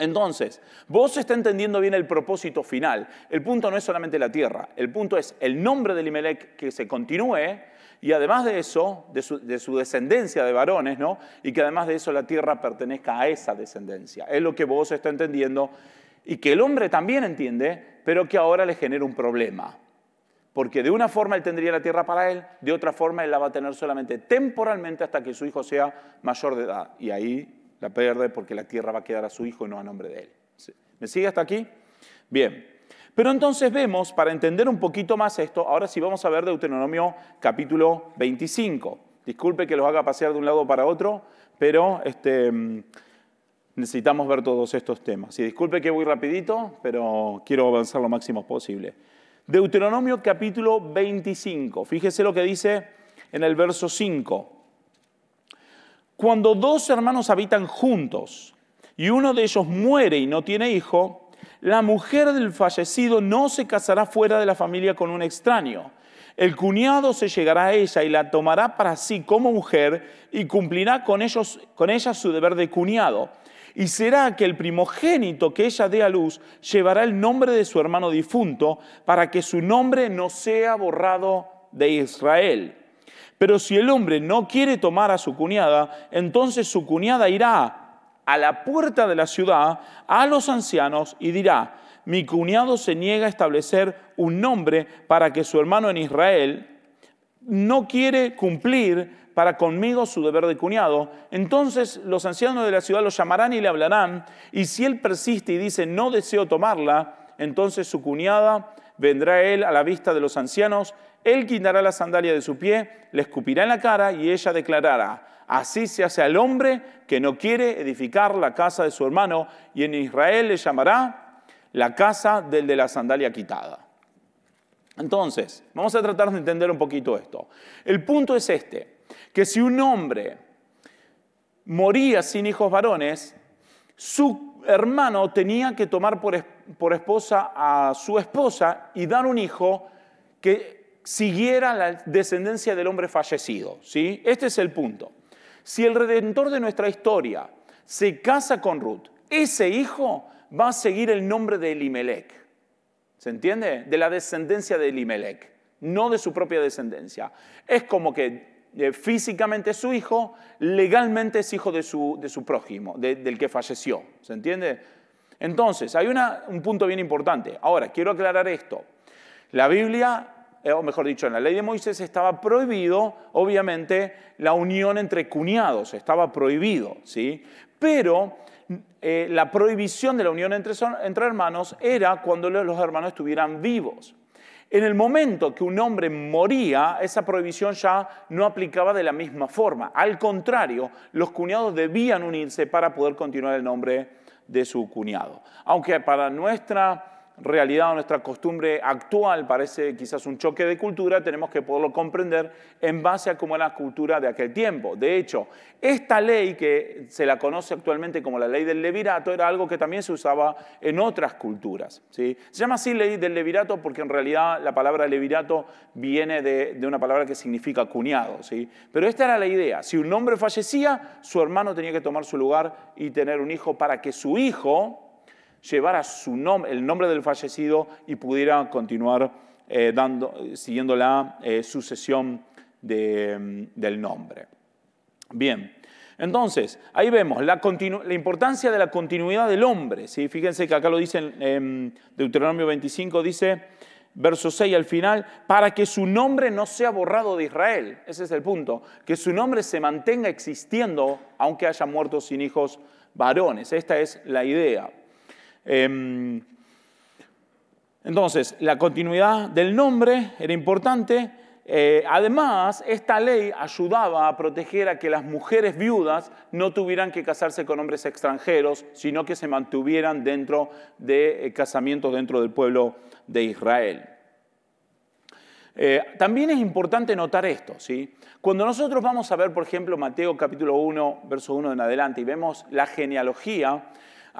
Speaker 1: Entonces, vos está entendiendo bien el propósito final. El punto no es solamente la tierra, el punto es el nombre de Elimelech que se continúe y además de eso, de su, descendencia de varones, ¿no? Y que además de eso la tierra pertenezca a esa descendencia. Es lo que vos está entendiendo y que el hombre también entiende, pero que ahora le genera un problema. Porque de una forma él tendría la tierra para él, de otra forma él la va a tener solamente temporalmente hasta que su hijo sea mayor de edad. Y ahí la pierde porque la tierra va a quedar a su hijo y no a nombre de él. ¿Me sigue hasta aquí? Bien. Pero entonces vemos, para entender un poquito más esto, ahora sí vamos a ver Deuteronomio capítulo 25. Disculpe que los haga pasear de un lado para otro, pero este, mm, necesitamos ver todos estos temas. Y disculpe que voy rapidito, pero quiero avanzar lo máximo posible. Deuteronomio capítulo 25. Fíjese lo que dice en el verso 5. Cuando dos hermanos habitan juntos y uno de ellos muere y no tiene hijo, la mujer del fallecido no se casará fuera de la familia con un extraño. El cuñado se llegará a ella y la tomará para sí como mujer y cumplirá con, ellos, con ella su deber de cuñado. Y será que el primogénito que ella dé a luz llevará el nombre de su hermano difunto para que su nombre no sea borrado de Israel. Pero si el hombre no quiere tomar a su cuñada, entonces su cuñada irá a la puerta de la ciudad, a los ancianos, y dirá, mi cuñado se niega a establecer un nombre para que su hermano en Israel no quiere cumplir para conmigo su deber de cuñado, entonces los ancianos de la ciudad lo llamarán y le hablarán, y si él persiste y dice no deseo tomarla, entonces su cuñada vendrá él a la vista de los ancianos él quitará la sandalia de su pie, le escupirá en la cara y ella declarará, así se hace al hombre que no quiere edificar la casa de su hermano y en Israel le llamará la casa del de la sandalia quitada. Entonces, vamos a tratar de entender un poquito esto. El punto es este, que si un hombre moría sin hijos varones, su hermano tenía que tomar por, esposa a su esposa y dar un hijo que siguiera la descendencia del hombre fallecido. Este es el punto. Si el redentor de nuestra historia se casa con Ruth, ese hijo va a seguir el nombre de Elimelech. ¿Se entiende? De la descendencia de Elimelech, no de su propia descendencia. Es como que eh, físicamente es su hijo, legalmente es hijo de su, de su prójimo, del que falleció. ¿Se entiende? Entonces, hay un punto bien importante. Ahora, quiero aclarar esto. La Biblia eh, o mejor dicho, en la ley de Moisés estaba prohibido, obviamente, la unión entre cuñados, estaba prohibido, ¿sí? Pero eh, la prohibición de la unión entre, entre hermanos era cuando los hermanos estuvieran vivos. En el momento que un hombre moría, esa prohibición ya no aplicaba de la misma forma. Al contrario, los cuñados debían unirse para poder continuar el nombre de su cuñado. Aunque para nuestra realidad o nuestra costumbre actual parece quizás un choque de cultura, tenemos que poderlo comprender en base a cómo era la cultura de aquel tiempo. De hecho, esta ley que se la conoce actualmente como la ley del levirato era algo que también se usaba en otras culturas. Se llama así ley del levirato porque en realidad la palabra levirato viene de, de una palabra que significa cuñado. ¿sí? Pero esta era la idea. Si un hombre fallecía, su hermano tenía que tomar su lugar y tener un hijo para que su hijo llevara su el nombre del fallecido y pudiera continuar eh, dando, siguiendo la eh, sucesión mm, del nombre. Bien, entonces ahí vemos la, importancia de la continuidad del hombre. ¿sí? Fíjense que acá lo dice en, Deuteronomio 25, dice verso 6 al final, para que su nombre no sea borrado de Israel. Ese es el punto, que su nombre se mantenga existiendo aunque haya muerto sin hijos varones. Esta es la idea. Em, entonces, la continuidad del nombre era importante. Eh, además, esta ley ayudaba a proteger a que las mujeres viudas no tuvieran que casarse con hombres extranjeros, sino que se mantuvieran dentro de eh, casamientos dentro del pueblo de Israel. Eh, también es importante notar esto, ¿sí? Cuando nosotros vamos a ver, por ejemplo, Mateo capítulo 1, verso 1 en adelante, y vemos la genealogía,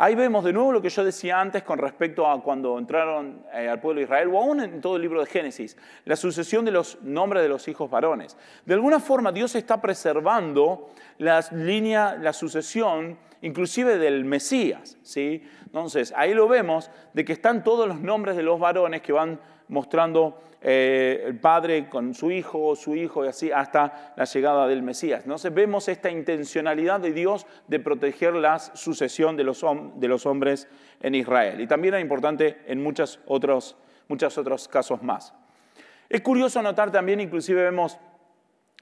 Speaker 1: Ahí vemos de nuevo lo que yo decía antes con respecto a cuando entraron eh, al pueblo de Israel, o aún en todo el libro de Génesis, la sucesión de los nombres de los hijos varones. De alguna forma Dios está preservando la línea, la sucesión, inclusive del Mesías. ¿sí? Entonces, ahí lo vemos de que están todos los nombres de los varones que van mostrando eh, el padre con su hijo, su hijo y así hasta la llegada del Mesías. Entonces vemos esta intencionalidad de Dios de proteger la sucesión de los, hombres en Israel. Y también es importante en muchos otros, muchos otros casos más. Es curioso notar también, inclusive vemos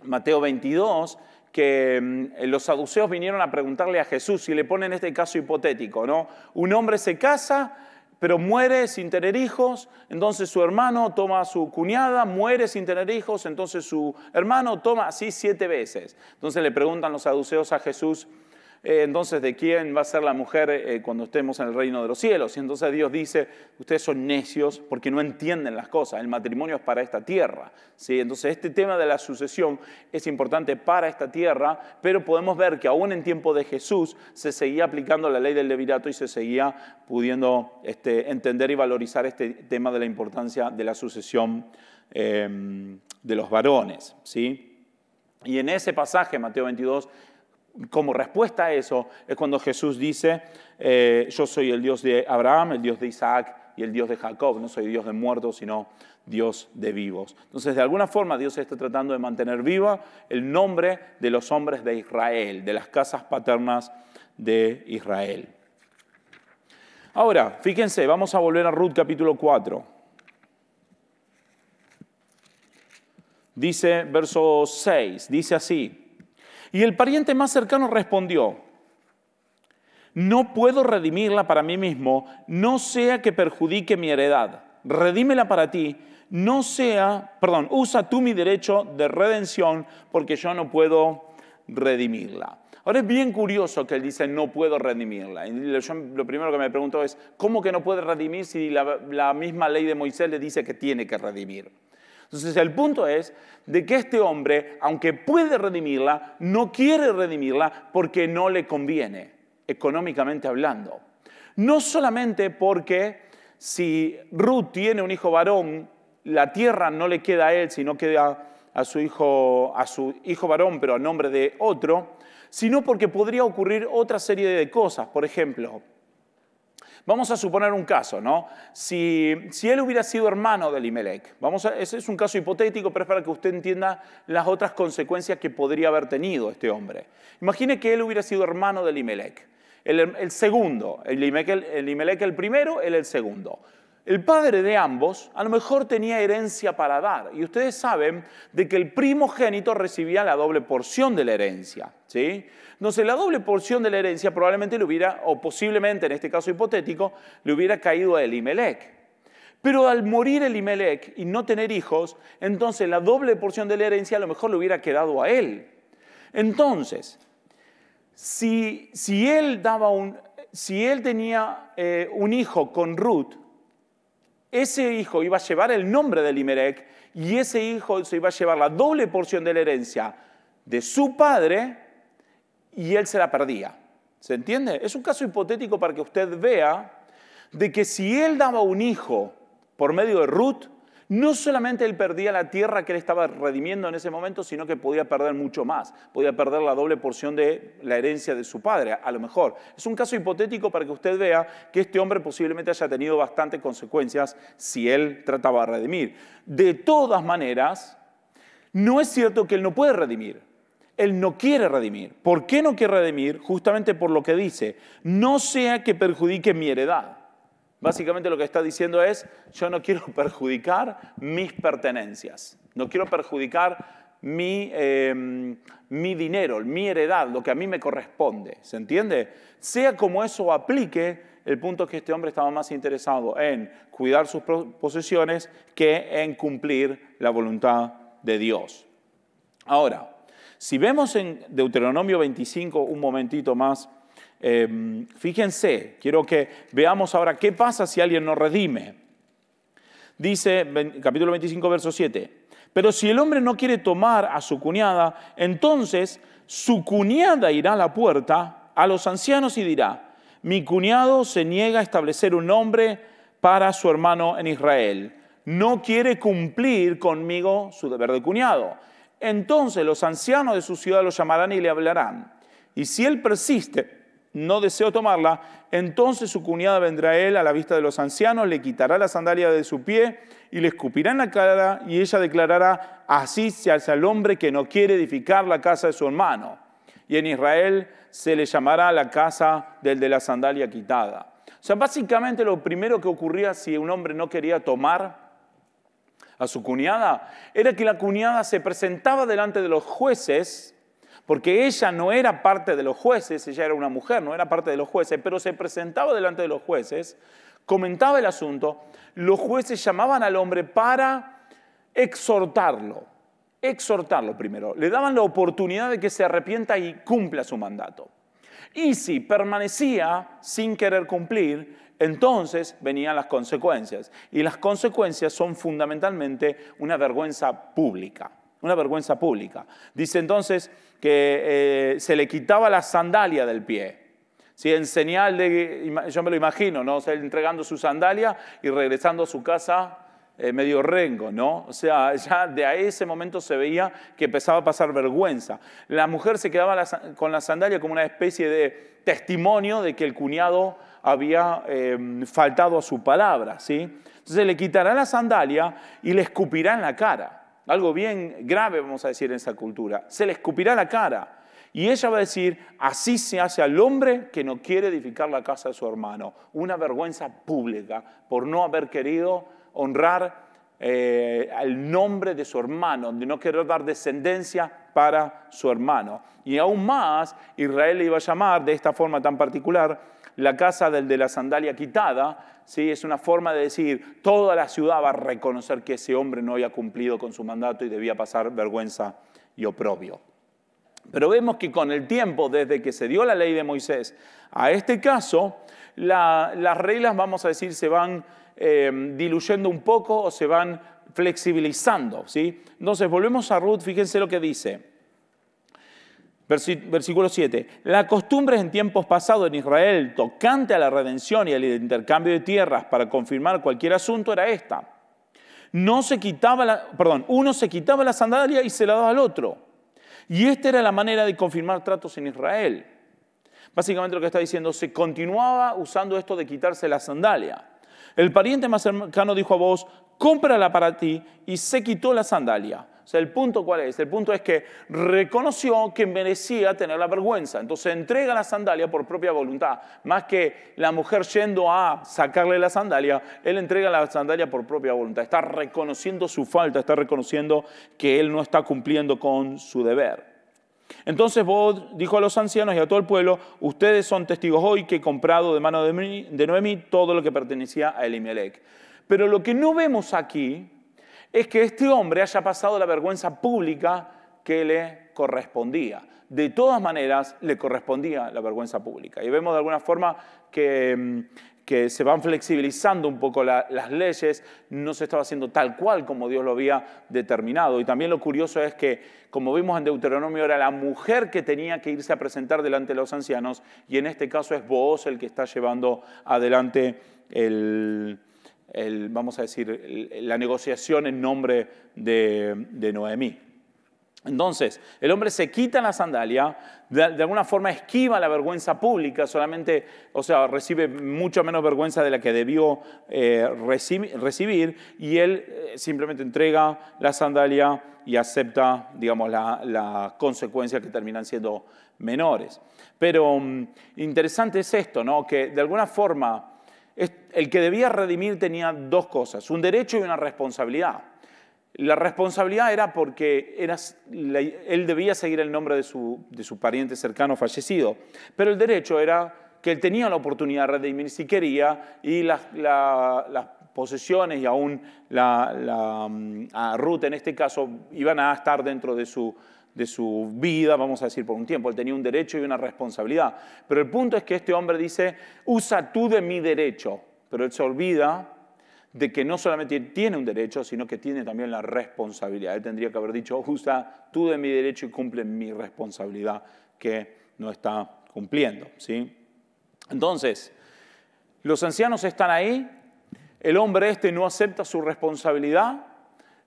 Speaker 1: Mateo 22, que mm, los saduceos vinieron a preguntarle a Jesús, y le ponen este caso hipotético, ¿no? Un hombre se casa pero muere sin tener hijos, entonces su hermano toma a su cuñada, muere sin tener hijos, entonces su hermano toma así siete veces. Entonces le preguntan los saduceos a Jesús, eh, entonces de quién va a ser la mujer eh, cuando estemos en el reino de los cielos. Y entonces Dios dice, ustedes son necios porque no entienden las cosas, el matrimonio es para esta tierra. ¿sí? Entonces este tema de la sucesión es importante para esta tierra, pero podemos ver que aún en tiempo de Jesús se seguía aplicando la ley del levirato y se seguía pudiendo este, entender y valorizar este tema de la importancia de la sucesión eh, de los varones. ¿sí? Y en ese pasaje, Mateo 22, como respuesta a eso es cuando Jesús dice, eh, yo soy el Dios de Abraham, el Dios de Isaac y el Dios de Jacob, no soy Dios de muertos, sino Dios de vivos. Entonces, de alguna forma, Dios está tratando de mantener viva el nombre de los hombres de Israel, de las casas paternas de Israel. Ahora, fíjense, vamos a volver a Ruth capítulo 4. Dice verso 6, dice así. Y el pariente más cercano respondió, no puedo redimirla para mí mismo, no sea que perjudique mi heredad. Redímela para ti, no sea, perdón, usa tú mi derecho de redención porque yo no puedo redimirla. Ahora es bien curioso que él dice, no puedo redimirla. Y lo primero que me pregunto es, ¿cómo que no puede redimir si la, la misma ley de Moisés le dice que tiene que redimir? Entonces el punto es de que este hombre, aunque puede redimirla, no quiere redimirla porque no le conviene, económicamente hablando. No solamente porque si Ruth tiene un hijo varón, la tierra no le queda a él, sino queda a su hijo, a su hijo varón, pero a nombre de otro, sino porque podría ocurrir otra serie de cosas. Por ejemplo, Vamos a suponer un caso, ¿no? Si, él hubiera sido hermano de Elimelech, vamos a, ese es un caso hipotético, pero es para que usted entienda las otras consecuencias que podría haber tenido este hombre. Imagine que él hubiera sido hermano de Elimelech. El, segundo, el, Elimelech el primero, él el segundo. El padre de ambos a lo mejor tenía herencia para dar y ustedes saben de que el primogénito recibía la doble porción de la herencia, ¿sí? Entonces, la doble porción de la herencia probablemente le hubiera, o posiblemente en este caso hipotético, le hubiera caído a Elimelech. Pero al morir Elimelech y no tener hijos, entonces la doble porción de la herencia a lo mejor le hubiera quedado a él. Entonces, si, él, daba un, si él, tenía eh, un hijo con Ruth, ese hijo iba a llevar el nombre de Elimelech y ese hijo se iba a llevar la doble porción de la herencia de su padre y él se la perdía. ¿Se entiende? Es un caso hipotético para que usted vea de que si él daba un hijo por medio de Ruth, no solamente él perdía la tierra que él estaba redimiendo en ese momento, sino que podía perder mucho más. Podía perder la doble porción de la herencia de su padre, a lo mejor. Es un caso hipotético para que usted vea que este hombre posiblemente haya tenido bastantes consecuencias si él trataba de redimir. De todas maneras, no es cierto que él no puede redimir. Él no quiere redimir. ¿Por qué no quiere redimir? Justamente por lo que dice, no sea que perjudique mi heredad. Básicamente lo que está diciendo es, yo no quiero perjudicar mis pertenencias, no quiero perjudicar mi, em, mi dinero, mi heredad, lo que a mí me corresponde. ¿Se entiende? Sea como eso aplique, el punto es que este hombre estaba más interesado en cuidar sus posesiones que en cumplir la voluntad de Dios. Ahora, si vemos en Deuteronomio 25 un momentito más, em, fíjense, quiero que veamos ahora qué pasa si alguien no redime. Dice capítulo 25, verso 7. Pero si el hombre no quiere tomar a su cuñada, entonces su cuñada irá a la puerta a los ancianos y dirá, mi cuñado se niega a establecer un nombre para su hermano en Israel. No quiere cumplir conmigo su deber de cuñado. Entonces los ancianos de su ciudad lo llamarán y le hablarán. Y si él persiste, no deseo tomarla, entonces su cuñada vendrá a él a la vista de los ancianos, le quitará la sandalia de su pie y le escupirá en la cara y ella declarará, así se alza el hombre que no quiere edificar la casa de su hermano. Y en Israel se le llamará la casa del de la sandalia quitada. O sea, básicamente lo primero que ocurría si un hombre no quería tomar a su cuñada era que la cuñada se presentaba delante de los jueces, porque ella no era parte de los jueces, ella era una mujer, no era parte de los jueces, pero se presentaba delante de los jueces, comentaba el asunto, los jueces llamaban al hombre para exhortarlo, exhortarlo primero, le daban la oportunidad de que se arrepienta y cumpla su mandato. Y si permanecía sin querer cumplir, entonces venían las consecuencias. Y las consecuencias son fundamentalmente una vergüenza pública. Una vergüenza pública. Dice entonces que eh, se le quitaba la sandalia del pie. En señal de, yo me lo imagino, ¿no? entregando su sandalia y regresando a su casa eh, medio rengo, ¿no? O sea, ya de a ese momento se veía que empezaba a pasar vergüenza. La mujer se quedaba con la sandalia como una especie de testimonio de que el cuñado había em, faltado a su palabra. ¿sí? Entonces le quitará la sandalia y le escupirá en la cara. Algo bien grave, vamos a decir, en esa cultura. Se le escupirá la cara. Y ella va a decir, así se hace al hombre que no quiere edificar la casa de su hermano. Una vergüenza pública por no haber querido honrar el eh, nombre de su hermano, de no querer dar descendencia para su hermano. Y aún más, Israel le iba a llamar de esta forma tan particular la casa del de la sandalia quitada, ¿sí? es una forma de decir, toda la ciudad va a reconocer que ese hombre no había cumplido con su mandato y debía pasar vergüenza y oprobio. Pero vemos que con el tiempo, desde que se dio la ley de Moisés a este caso, las reglas, vamos a decir, se van eh, diluyendo un poco o se van flexibilizando. ¿sí? Entonces, volvemos a Ruth, fíjense lo que dice. Versículo 7. La costumbre en tiempos pasados en Israel tocante a la redención y al intercambio de tierras para confirmar cualquier asunto era esta. No se quitaba la, perdón, uno se quitaba la sandalia y se la daba al otro. Y esta era la manera de confirmar tratos en Israel. Básicamente lo que está diciendo, se continuaba usando esto de quitarse la sandalia. El pariente más cercano dijo a vos, cómprala para ti y se quitó la sandalia. O sea, el punto cuál es? El punto es que reconoció que merecía tener la vergüenza. Entonces entrega la sandalia por propia voluntad. Más que la mujer yendo a sacarle la sandalia, él entrega la sandalia por propia voluntad. Está reconociendo su falta, está reconociendo que él no está cumpliendo con su deber. Entonces vos dijo a los ancianos y a todo el pueblo, ustedes son testigos hoy que he comprado de mano de Noemí todo lo que pertenecía a Elimelech. Pero lo que no vemos aquí es que este hombre haya pasado la vergüenza pública que le correspondía. De todas maneras, le correspondía la vergüenza pública. Y vemos de alguna forma que, mm, se van flexibilizando un poco las leyes, no se estaba haciendo tal cual como Dios lo había determinado. Y también lo curioso es que, como vimos en Deuteronomio, era la mujer que tenía que irse a presentar delante de los ancianos, y en este caso es Booz el que está llevando adelante el, vamos a decir, la negociación en nombre de, Noemí. Entonces, el hombre se quita la sandalia, de, alguna forma esquiva la vergüenza pública, solamente, o sea, recibe mucho menos vergüenza de la que debió eh, recibir, y él eh, simplemente entrega la sandalia y acepta, digamos, las consecuencias que terminan siendo menores. Pero mm, interesante es esto, ¿no? Que de alguna forma el que debía redimir tenía dos cosas, un derecho y una responsabilidad. La responsabilidad era porque él debía seguir el nombre de su, pariente cercano fallecido, pero el derecho era que él tenía la oportunidad de redimir si quería y las, posesiones y aún mm, la, ruta, en este caso iban a estar dentro de su, de su vida, vamos a decir, por un tiempo. Él tenía un derecho y una responsabilidad. Pero el punto es que este hombre dice, usa tú de mi derecho. Pero él se olvida de que no solamente tiene un derecho, sino que tiene también la responsabilidad. Él tendría que haber dicho, usa tú de mi derecho y cumple mi responsabilidad que no está cumpliendo. ¿sí? Entonces, los ancianos están ahí, el hombre este no acepta su responsabilidad,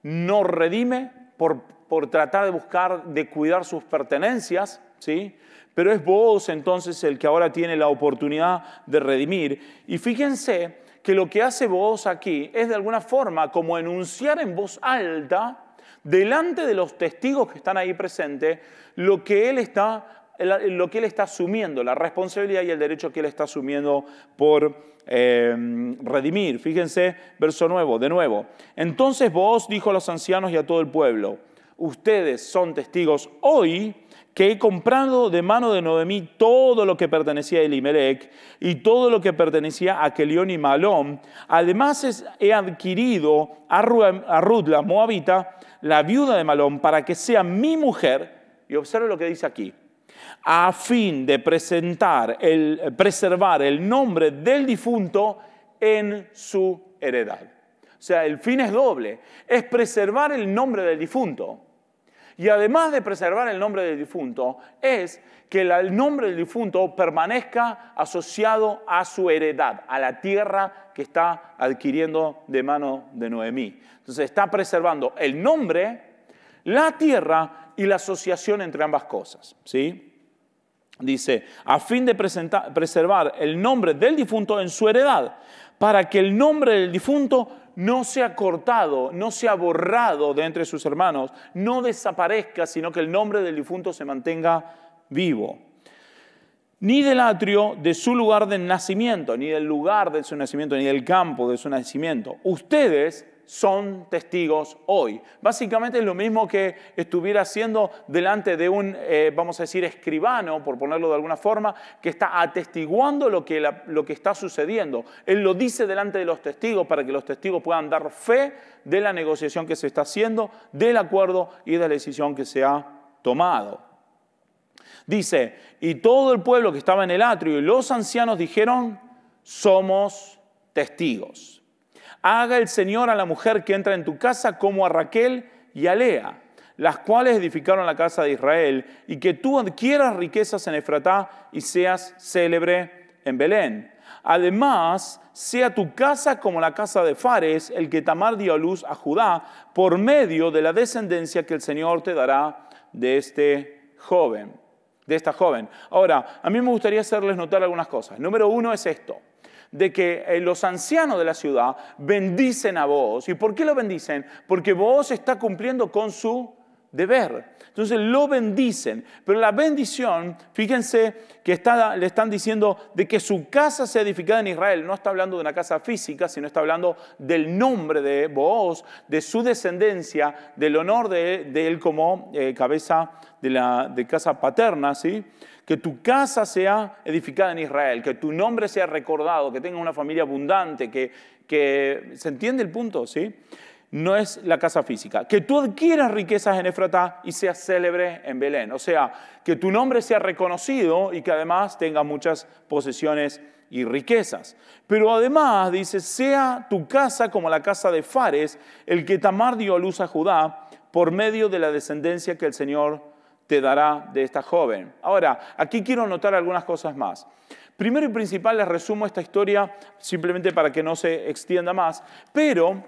Speaker 1: no redime, por, tratar de buscar, de cuidar sus pertenencias, ¿sí? Pero es vos entonces el que ahora tiene la oportunidad de redimir. Y fíjense que lo que hace vos aquí es de alguna forma como enunciar en voz alta, delante de los testigos que están ahí presentes, lo que él está lo que él está asumiendo, la responsabilidad y el derecho que él está asumiendo por eh, redimir. Fíjense, verso nuevo, de nuevo. Entonces vos, dijo a los ancianos y a todo el pueblo, ustedes son testigos hoy que he comprado de mano de Noemí todo lo que pertenecía a Elimelech y todo lo que pertenecía a Kelión y Malón. Además he adquirido a Ruth, la moabita, la viuda de Malón, para que sea mi mujer. Y observe lo que dice aquí a fin de preservar el nombre del difunto en su heredad. O sea, el fin es doble, es preservar el nombre del difunto. Y además de preservar el nombre del difunto, es que el nombre del difunto permanezca asociado a su heredad, a la tierra que está adquiriendo de mano de Noemí. Entonces está preservando el nombre, la tierra y la asociación entre ambas cosas. ¿sí? dice, a fin de preservar el nombre del difunto en su heredad, para que el nombre del difunto no sea cortado, no sea borrado de entre sus hermanos, no desaparezca, sino que el nombre del difunto se mantenga vivo. Ni del atrio de su lugar de nacimiento, ni del lugar de su nacimiento, ni del campo de su nacimiento. Ustedes son testigos hoy. Básicamente es lo mismo que estuviera haciendo delante de un, eh, vamos a decir, escribano, por ponerlo de alguna forma, que está atestiguando lo que, lo que está sucediendo. Él lo dice delante de los testigos para que los testigos puedan dar fe de la negociación que se está haciendo, del acuerdo y de la decisión que se ha tomado. Dice, y todo el pueblo que estaba en el atrio y los ancianos dijeron, somos testigos. Haga el Señor a la mujer que entra en tu casa como a Raquel y a Lea, las cuales edificaron la casa de Israel, y que tú adquieras riquezas en Efratá y seas célebre en Belén. Además, sea tu casa como la casa de Fares, el que Tamar dio a luz a Judá, por medio de la descendencia que el Señor te dará de este joven, de esta joven. Ahora, a mí me gustaría hacerles notar algunas cosas. Número uno es esto de que eh, los ancianos de la ciudad bendicen a vos. ¿Y por qué lo bendicen? Porque vos está cumpliendo con su deber. Entonces lo bendicen. Pero la bendición, fíjense que está, le están diciendo de que su casa sea edificada en Israel. No está hablando de una casa física, sino está hablando del nombre de vos, de su descendencia, del honor de, él como eh, cabeza de, la, de casa paterna, ¿sí? que tu casa sea edificada en Israel, que tu nombre sea recordado, que tenga una familia abundante, que, que se entiende el punto, ¿sí? No es la casa física. Que tú adquieras riquezas en Efrata y seas célebre en Belén. O sea, que tu nombre sea reconocido y que además tenga muchas posesiones y riquezas. Pero además dice, sea tu casa como la casa de Fares, el que Tamar dio a luz a Judá por medio de la descendencia que el Señor te dará de esta joven. Ahora, aquí quiero notar algunas cosas más. Primero y principal les resumo esta historia simplemente para que no se extienda más, pero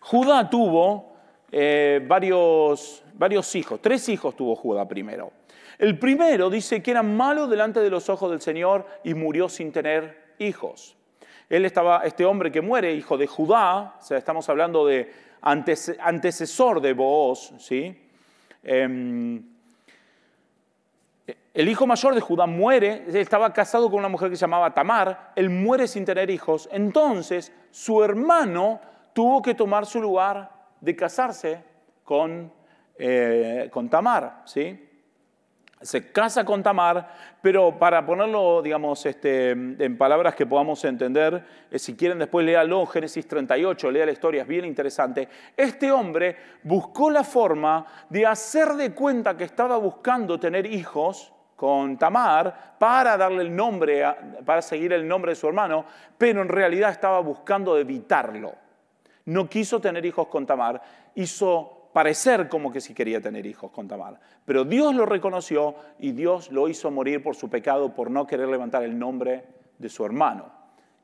Speaker 1: Judá tuvo eh, varios, varios hijos, tres hijos tuvo Judá primero. El primero dice que era malo delante de los ojos del Señor y murió sin tener hijos. Él estaba, este hombre que muere, hijo de Judá, o sea, estamos hablando de antecesor de Booz, ¿sí? Em, el hijo mayor de Judá muere, estaba casado con una mujer que se llamaba Tamar, él muere sin tener hijos, entonces su hermano tuvo que tomar su lugar de casarse con, eh, con Tamar, ¿sí? se casa con Tamar, pero para ponerlo, digamos, este, en palabras que podamos entender, eh, si quieren después léalo, Génesis 38, lea la historia, es bien interesante. Este hombre buscó la forma de hacer de cuenta que estaba buscando tener hijos con Tamar para darle el nombre, para seguir el nombre de su hermano, pero en realidad estaba buscando evitarlo. No quiso tener hijos con Tamar, hizo parecer como que si quería tener hijos con Tamar. Pero Dios lo reconoció y Dios lo hizo morir por su pecado, por no querer levantar el nombre de su hermano.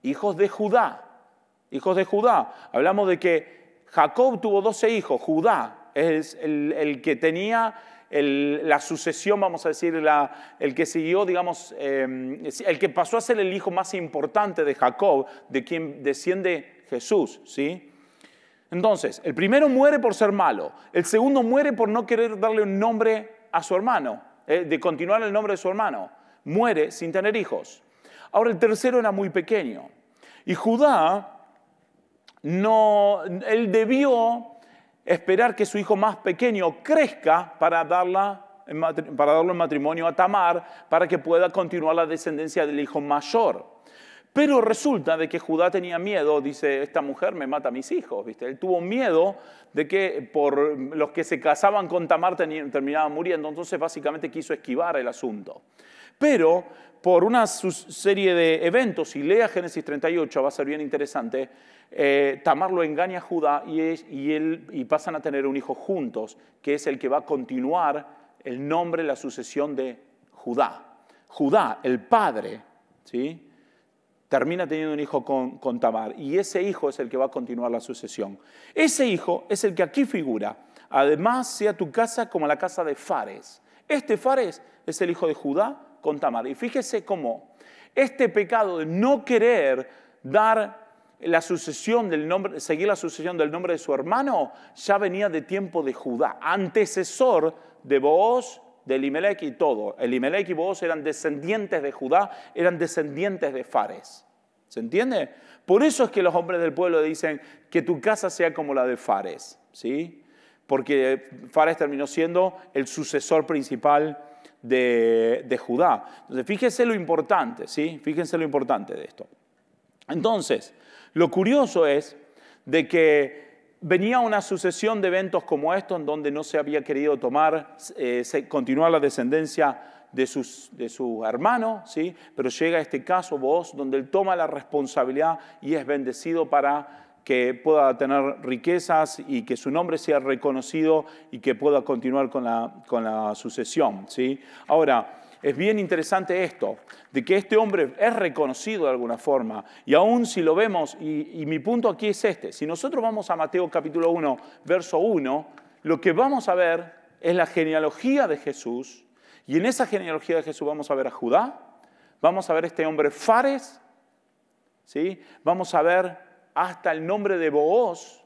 Speaker 1: Hijos de Judá, hijos de Judá. Hablamos de que Jacob tuvo 12 hijos, Judá es el, que tenía la sucesión, vamos a decir, el que siguió, digamos, em, el que pasó a ser el hijo más importante de Jacob, de quien desciende Jesús, ¿sí? Entonces, el primero muere por ser malo, el segundo muere por no querer darle un nombre a su hermano, eh, de continuar el nombre de su hermano. Muere sin tener hijos. Ahora, el tercero era muy pequeño. Y Judá no, él debió esperar que su hijo más pequeño crezca para, darla, para darle matrimonio a Tamar, para que pueda continuar la descendencia del hijo mayor. Pero resulta de que Judá tenía miedo, dice, esta mujer me mata a mis hijos, ¿viste? Él tuvo miedo de que por los que se casaban con Tamar terminaban muriendo, entonces básicamente quiso esquivar el asunto. Pero por una serie de eventos, y lea Génesis 38, va a ser bien interesante, eh, Tamar lo engaña a Judá y, y, él, y pasan a tener un hijo juntos, que es el que va a continuar el nombre, la sucesión de Judá. Judá, el padre, ¿sí? termina teniendo un hijo con, Tamar y ese hijo es el que va a continuar la sucesión. Ese hijo es el que aquí figura. Además, sea tu casa como la casa de Fares. Este Fares es el hijo de Judá con Tamar. Y fíjese cómo este pecado de no querer dar la sucesión del nombre, seguir la sucesión del nombre de su hermano, ya venía de tiempo de Judá, antecesor de Booz de Elimelech y todo. Elimelech y vos eran descendientes de Judá, eran descendientes de Fares. ¿Se entiende? Por eso es que los hombres del pueblo dicen que tu casa sea como la de Fares, ¿sí? Porque Fares terminó siendo el sucesor principal de, de Judá. Entonces, fíjense lo importante, ¿sí? Fíjense lo importante de esto. Entonces, lo curioso es de que venía una sucesión de eventos como estos en donde no se había querido tomar, eh, continuar la descendencia de, sus, de su hermano, ¿sí? pero llega este caso, vos, donde él toma la responsabilidad y es bendecido para que pueda tener riquezas y que su nombre sea reconocido y que pueda continuar con la, con la sucesión. ¿sí? Ahora, es bien interesante esto, de que este hombre es reconocido de alguna forma, y aún si lo vemos, y, mi punto aquí es este, si nosotros vamos a Mateo capítulo 1, verso 1, lo que vamos a ver es la genealogía de Jesús, y en esa genealogía de Jesús vamos a ver a Judá, vamos a ver este hombre Fares, ¿sí? vamos a ver hasta el nombre de Booz,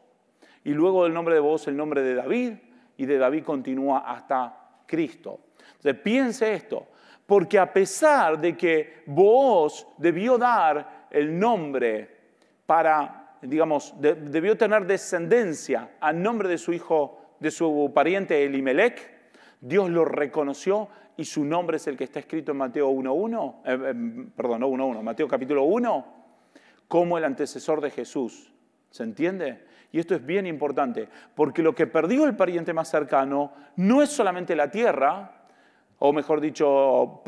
Speaker 1: y luego del nombre de Booz el nombre de David, y de David continúa hasta Cristo. Entonces piense esto, porque a pesar de que Booz debió dar el nombre para, digamos, debió tener descendencia a nombre de su hijo, de su pariente Elimelech, Dios lo reconoció y su nombre es el que está escrito en Mateo 1.1, 1. Eh, eh, perdón, no 1.1, Mateo capítulo 1, como el antecesor de Jesús. ¿Se entiende? Y esto es bien importante, porque lo que perdió el pariente más cercano no es solamente la tierra, o mejor dicho,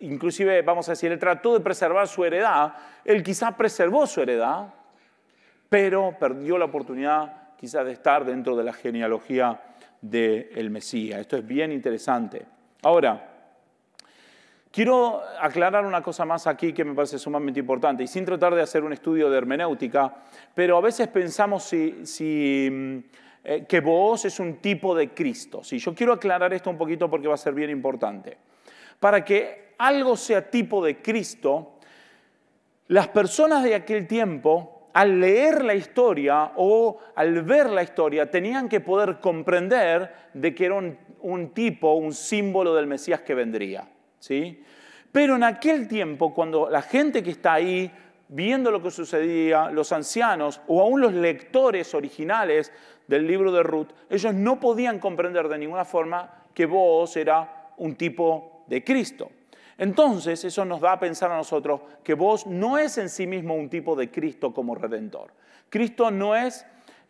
Speaker 1: inclusive vamos a decir, él trató de preservar su heredad, él quizá preservó su heredad, pero perdió la oportunidad quizás de estar dentro de la genealogía del el Mesías. Esto es bien interesante. Ahora, quiero aclarar una cosa más aquí que me parece sumamente importante, y sin tratar de hacer un estudio de hermenéutica, pero a veces pensamos si, si eh, que vos es un tipo de Cristo. Yo quiero aclarar esto un poquito porque va a ser bien importante. Para que algo sea tipo de Cristo, las personas de aquel tiempo, al leer la historia o al ver la historia, tenían que poder comprender de que era un, un tipo, un símbolo del Mesías que vendría. ¿sí? Pero en aquel tiempo, cuando la gente que está ahí viendo lo que sucedía, los ancianos o aún los lectores originales del libro de Ruth, ellos no podían comprender de ninguna forma que vos era un tipo de Cristo. Entonces, eso nos da a pensar a nosotros que vos no es en sí mismo un tipo de Cristo como redentor. Cristo no es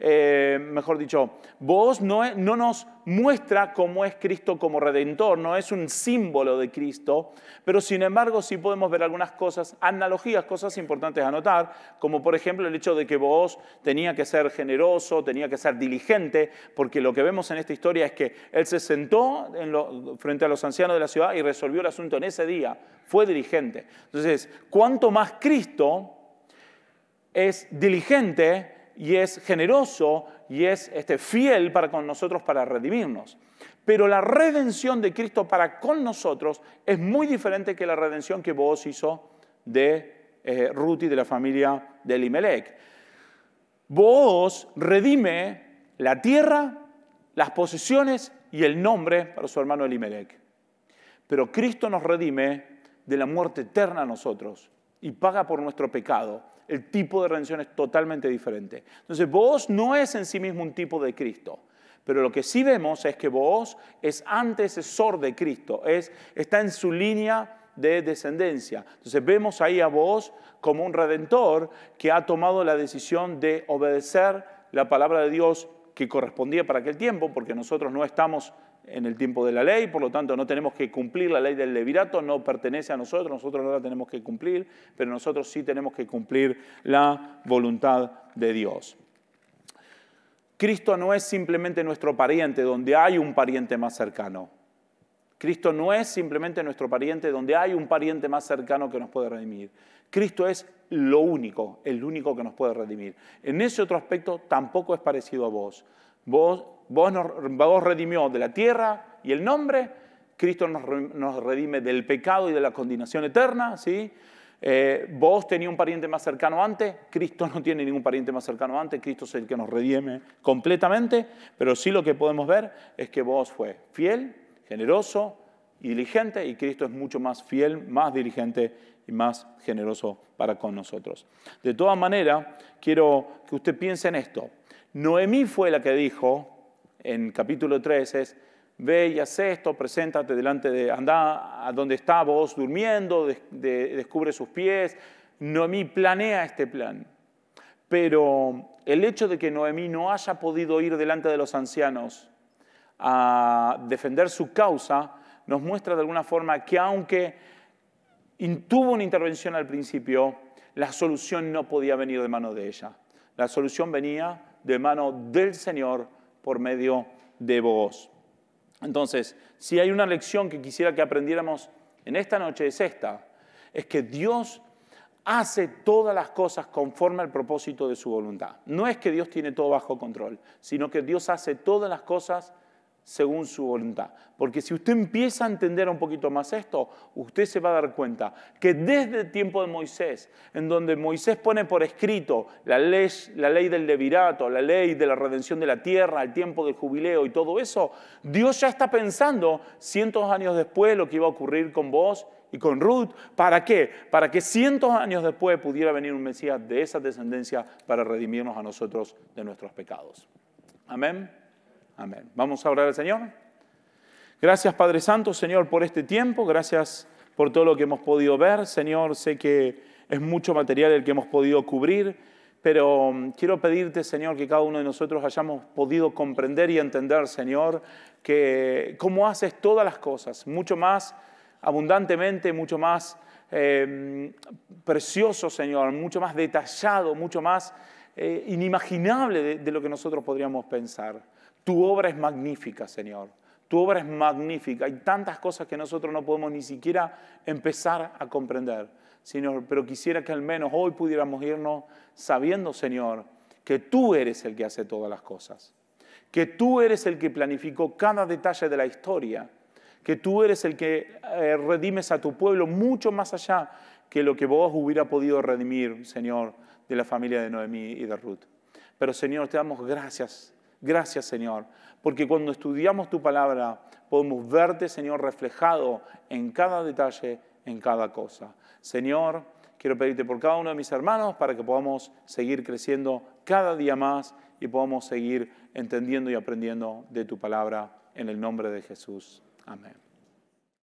Speaker 1: eh, mejor dicho, vos no, nos muestra cómo es Cristo como redentor, no es un símbolo de Cristo, pero sin embargo sí podemos ver algunas cosas, analogías, cosas importantes a notar, como por ejemplo el hecho de que vos tenía que ser generoso, tenía que ser diligente, porque lo que vemos en esta historia es que él se sentó frente a los ancianos de la ciudad y resolvió el asunto en ese día, fue diligente. Entonces, cuanto más Cristo es diligente, y es generoso y es este, fiel para con nosotros para redimirnos. Pero la redención de Cristo para con nosotros es muy diferente que la redención que vos hizo de eh, Ruti y de la familia de Elimelech. Vos redime la tierra, las posesiones y el nombre para su hermano Elimelech. Pero Cristo nos redime de la muerte eterna a nosotros y paga por nuestro pecado el tipo de redención es totalmente diferente. Entonces, vos no es en sí mismo un tipo de Cristo. Pero lo que sí vemos es que vos es antecesor de Cristo, es, está en su línea de descendencia. Entonces vemos ahí a vos como un redentor que ha tomado la decisión de obedecer la palabra de Dios que correspondía para aquel tiempo, porque nosotros no estamos en el tiempo de la ley, por lo tanto no tenemos que cumplir la ley del levirato, no pertenece a nosotros, nosotros no la tenemos que cumplir, pero nosotros sí tenemos que cumplir la voluntad de Dios. Cristo no es simplemente nuestro pariente, donde hay un pariente más cercano. Cristo no es simplemente nuestro pariente, donde hay un pariente más cercano que nos puede redimir. Cristo es lo único, el único que nos puede redimir. En ese otro aspecto tampoco es parecido a vos. Vos vos nos redimió de la tierra y el nombre, Cristo nos, redime del pecado y de la condenación eterna, ¿sí? Eh, vos tenías un pariente más cercano antes, Cristo no tiene ningún pariente más cercano antes, Cristo es el que nos redime completamente, pero sí lo que podemos ver es que vos fue fiel, generoso y diligente, y Cristo es mucho más fiel, más diligente y más generoso para con nosotros. De todas maneras, quiero que usted piense en esto. Noemí fue la que dijo, en capítulo 3 es, ve y haz esto, preséntate delante de, anda a donde está vos durmiendo, descubre sus pies. Noemí planea este plan. Pero el hecho de que Noemí no haya podido ir delante de los ancianos a defender su causa, nos muestra de alguna forma que aunque tuvo una intervención al principio, la solución no podía venir de mano de ella. La solución venía de mano del Señor por medio de vos. Entonces, si hay una lección que quisiera que aprendiéramos en esta noche es esta, es que Dios hace todas las cosas conforme al propósito de su voluntad. No es que Dios tiene todo bajo control, sino que Dios hace todas las cosas según su voluntad. Porque si usted empieza a entender un poquito más esto, usted se va a dar cuenta que desde el tiempo de Moisés, en donde Moisés pone por escrito la ley, del levirato, la ley de la redención de la tierra, el tiempo del jubileo y todo eso, Dios ya está pensando cientos años después lo que iba a ocurrir con vos y con Ruth. ¿Para qué? Para que cientos años después pudiera venir un Mesías de esa descendencia para redimirnos a nosotros de nuestros pecados. Amén. Amén. Vamos a orar al Señor. Gracias Padre Santo, Señor, por este tiempo. Gracias por todo lo que hemos podido ver. Señor, sé que es mucho material el que hemos podido cubrir, pero mm, quiero pedirte, Señor, que cada uno de nosotros hayamos podido comprender y entender, Señor, que cómo haces todas las cosas, mucho más abundantemente, mucho más em, precioso, Señor, mucho más detallado, mucho más eh, inimaginable de, de lo que nosotros podríamos pensar. Tu obra es magnífica, Señor. Tu obra es magnífica. Hay tantas cosas que nosotros no podemos ni siquiera empezar a comprender, Señor. Pero quisiera que al menos hoy pudiéramos irnos sabiendo, Señor, que tú eres el que hace todas las cosas. Que tú eres el que planificó cada detalle de la historia. Que tú eres el que eh, redimes a tu pueblo mucho más allá que lo que vos hubiera podido redimir, Señor, de la familia de Noemí y de Ruth. Pero Señor, te damos gracias Gracias, Señor, porque cuando estudiamos tu palabra podemos verte, Señor, reflejado en cada detalle, en cada cosa. Señor, quiero pedirte por cada uno de mis hermanos para que podamos seguir creciendo cada día más y podamos seguir entendiendo y aprendiendo de tu palabra en el nombre de Jesús. Amén.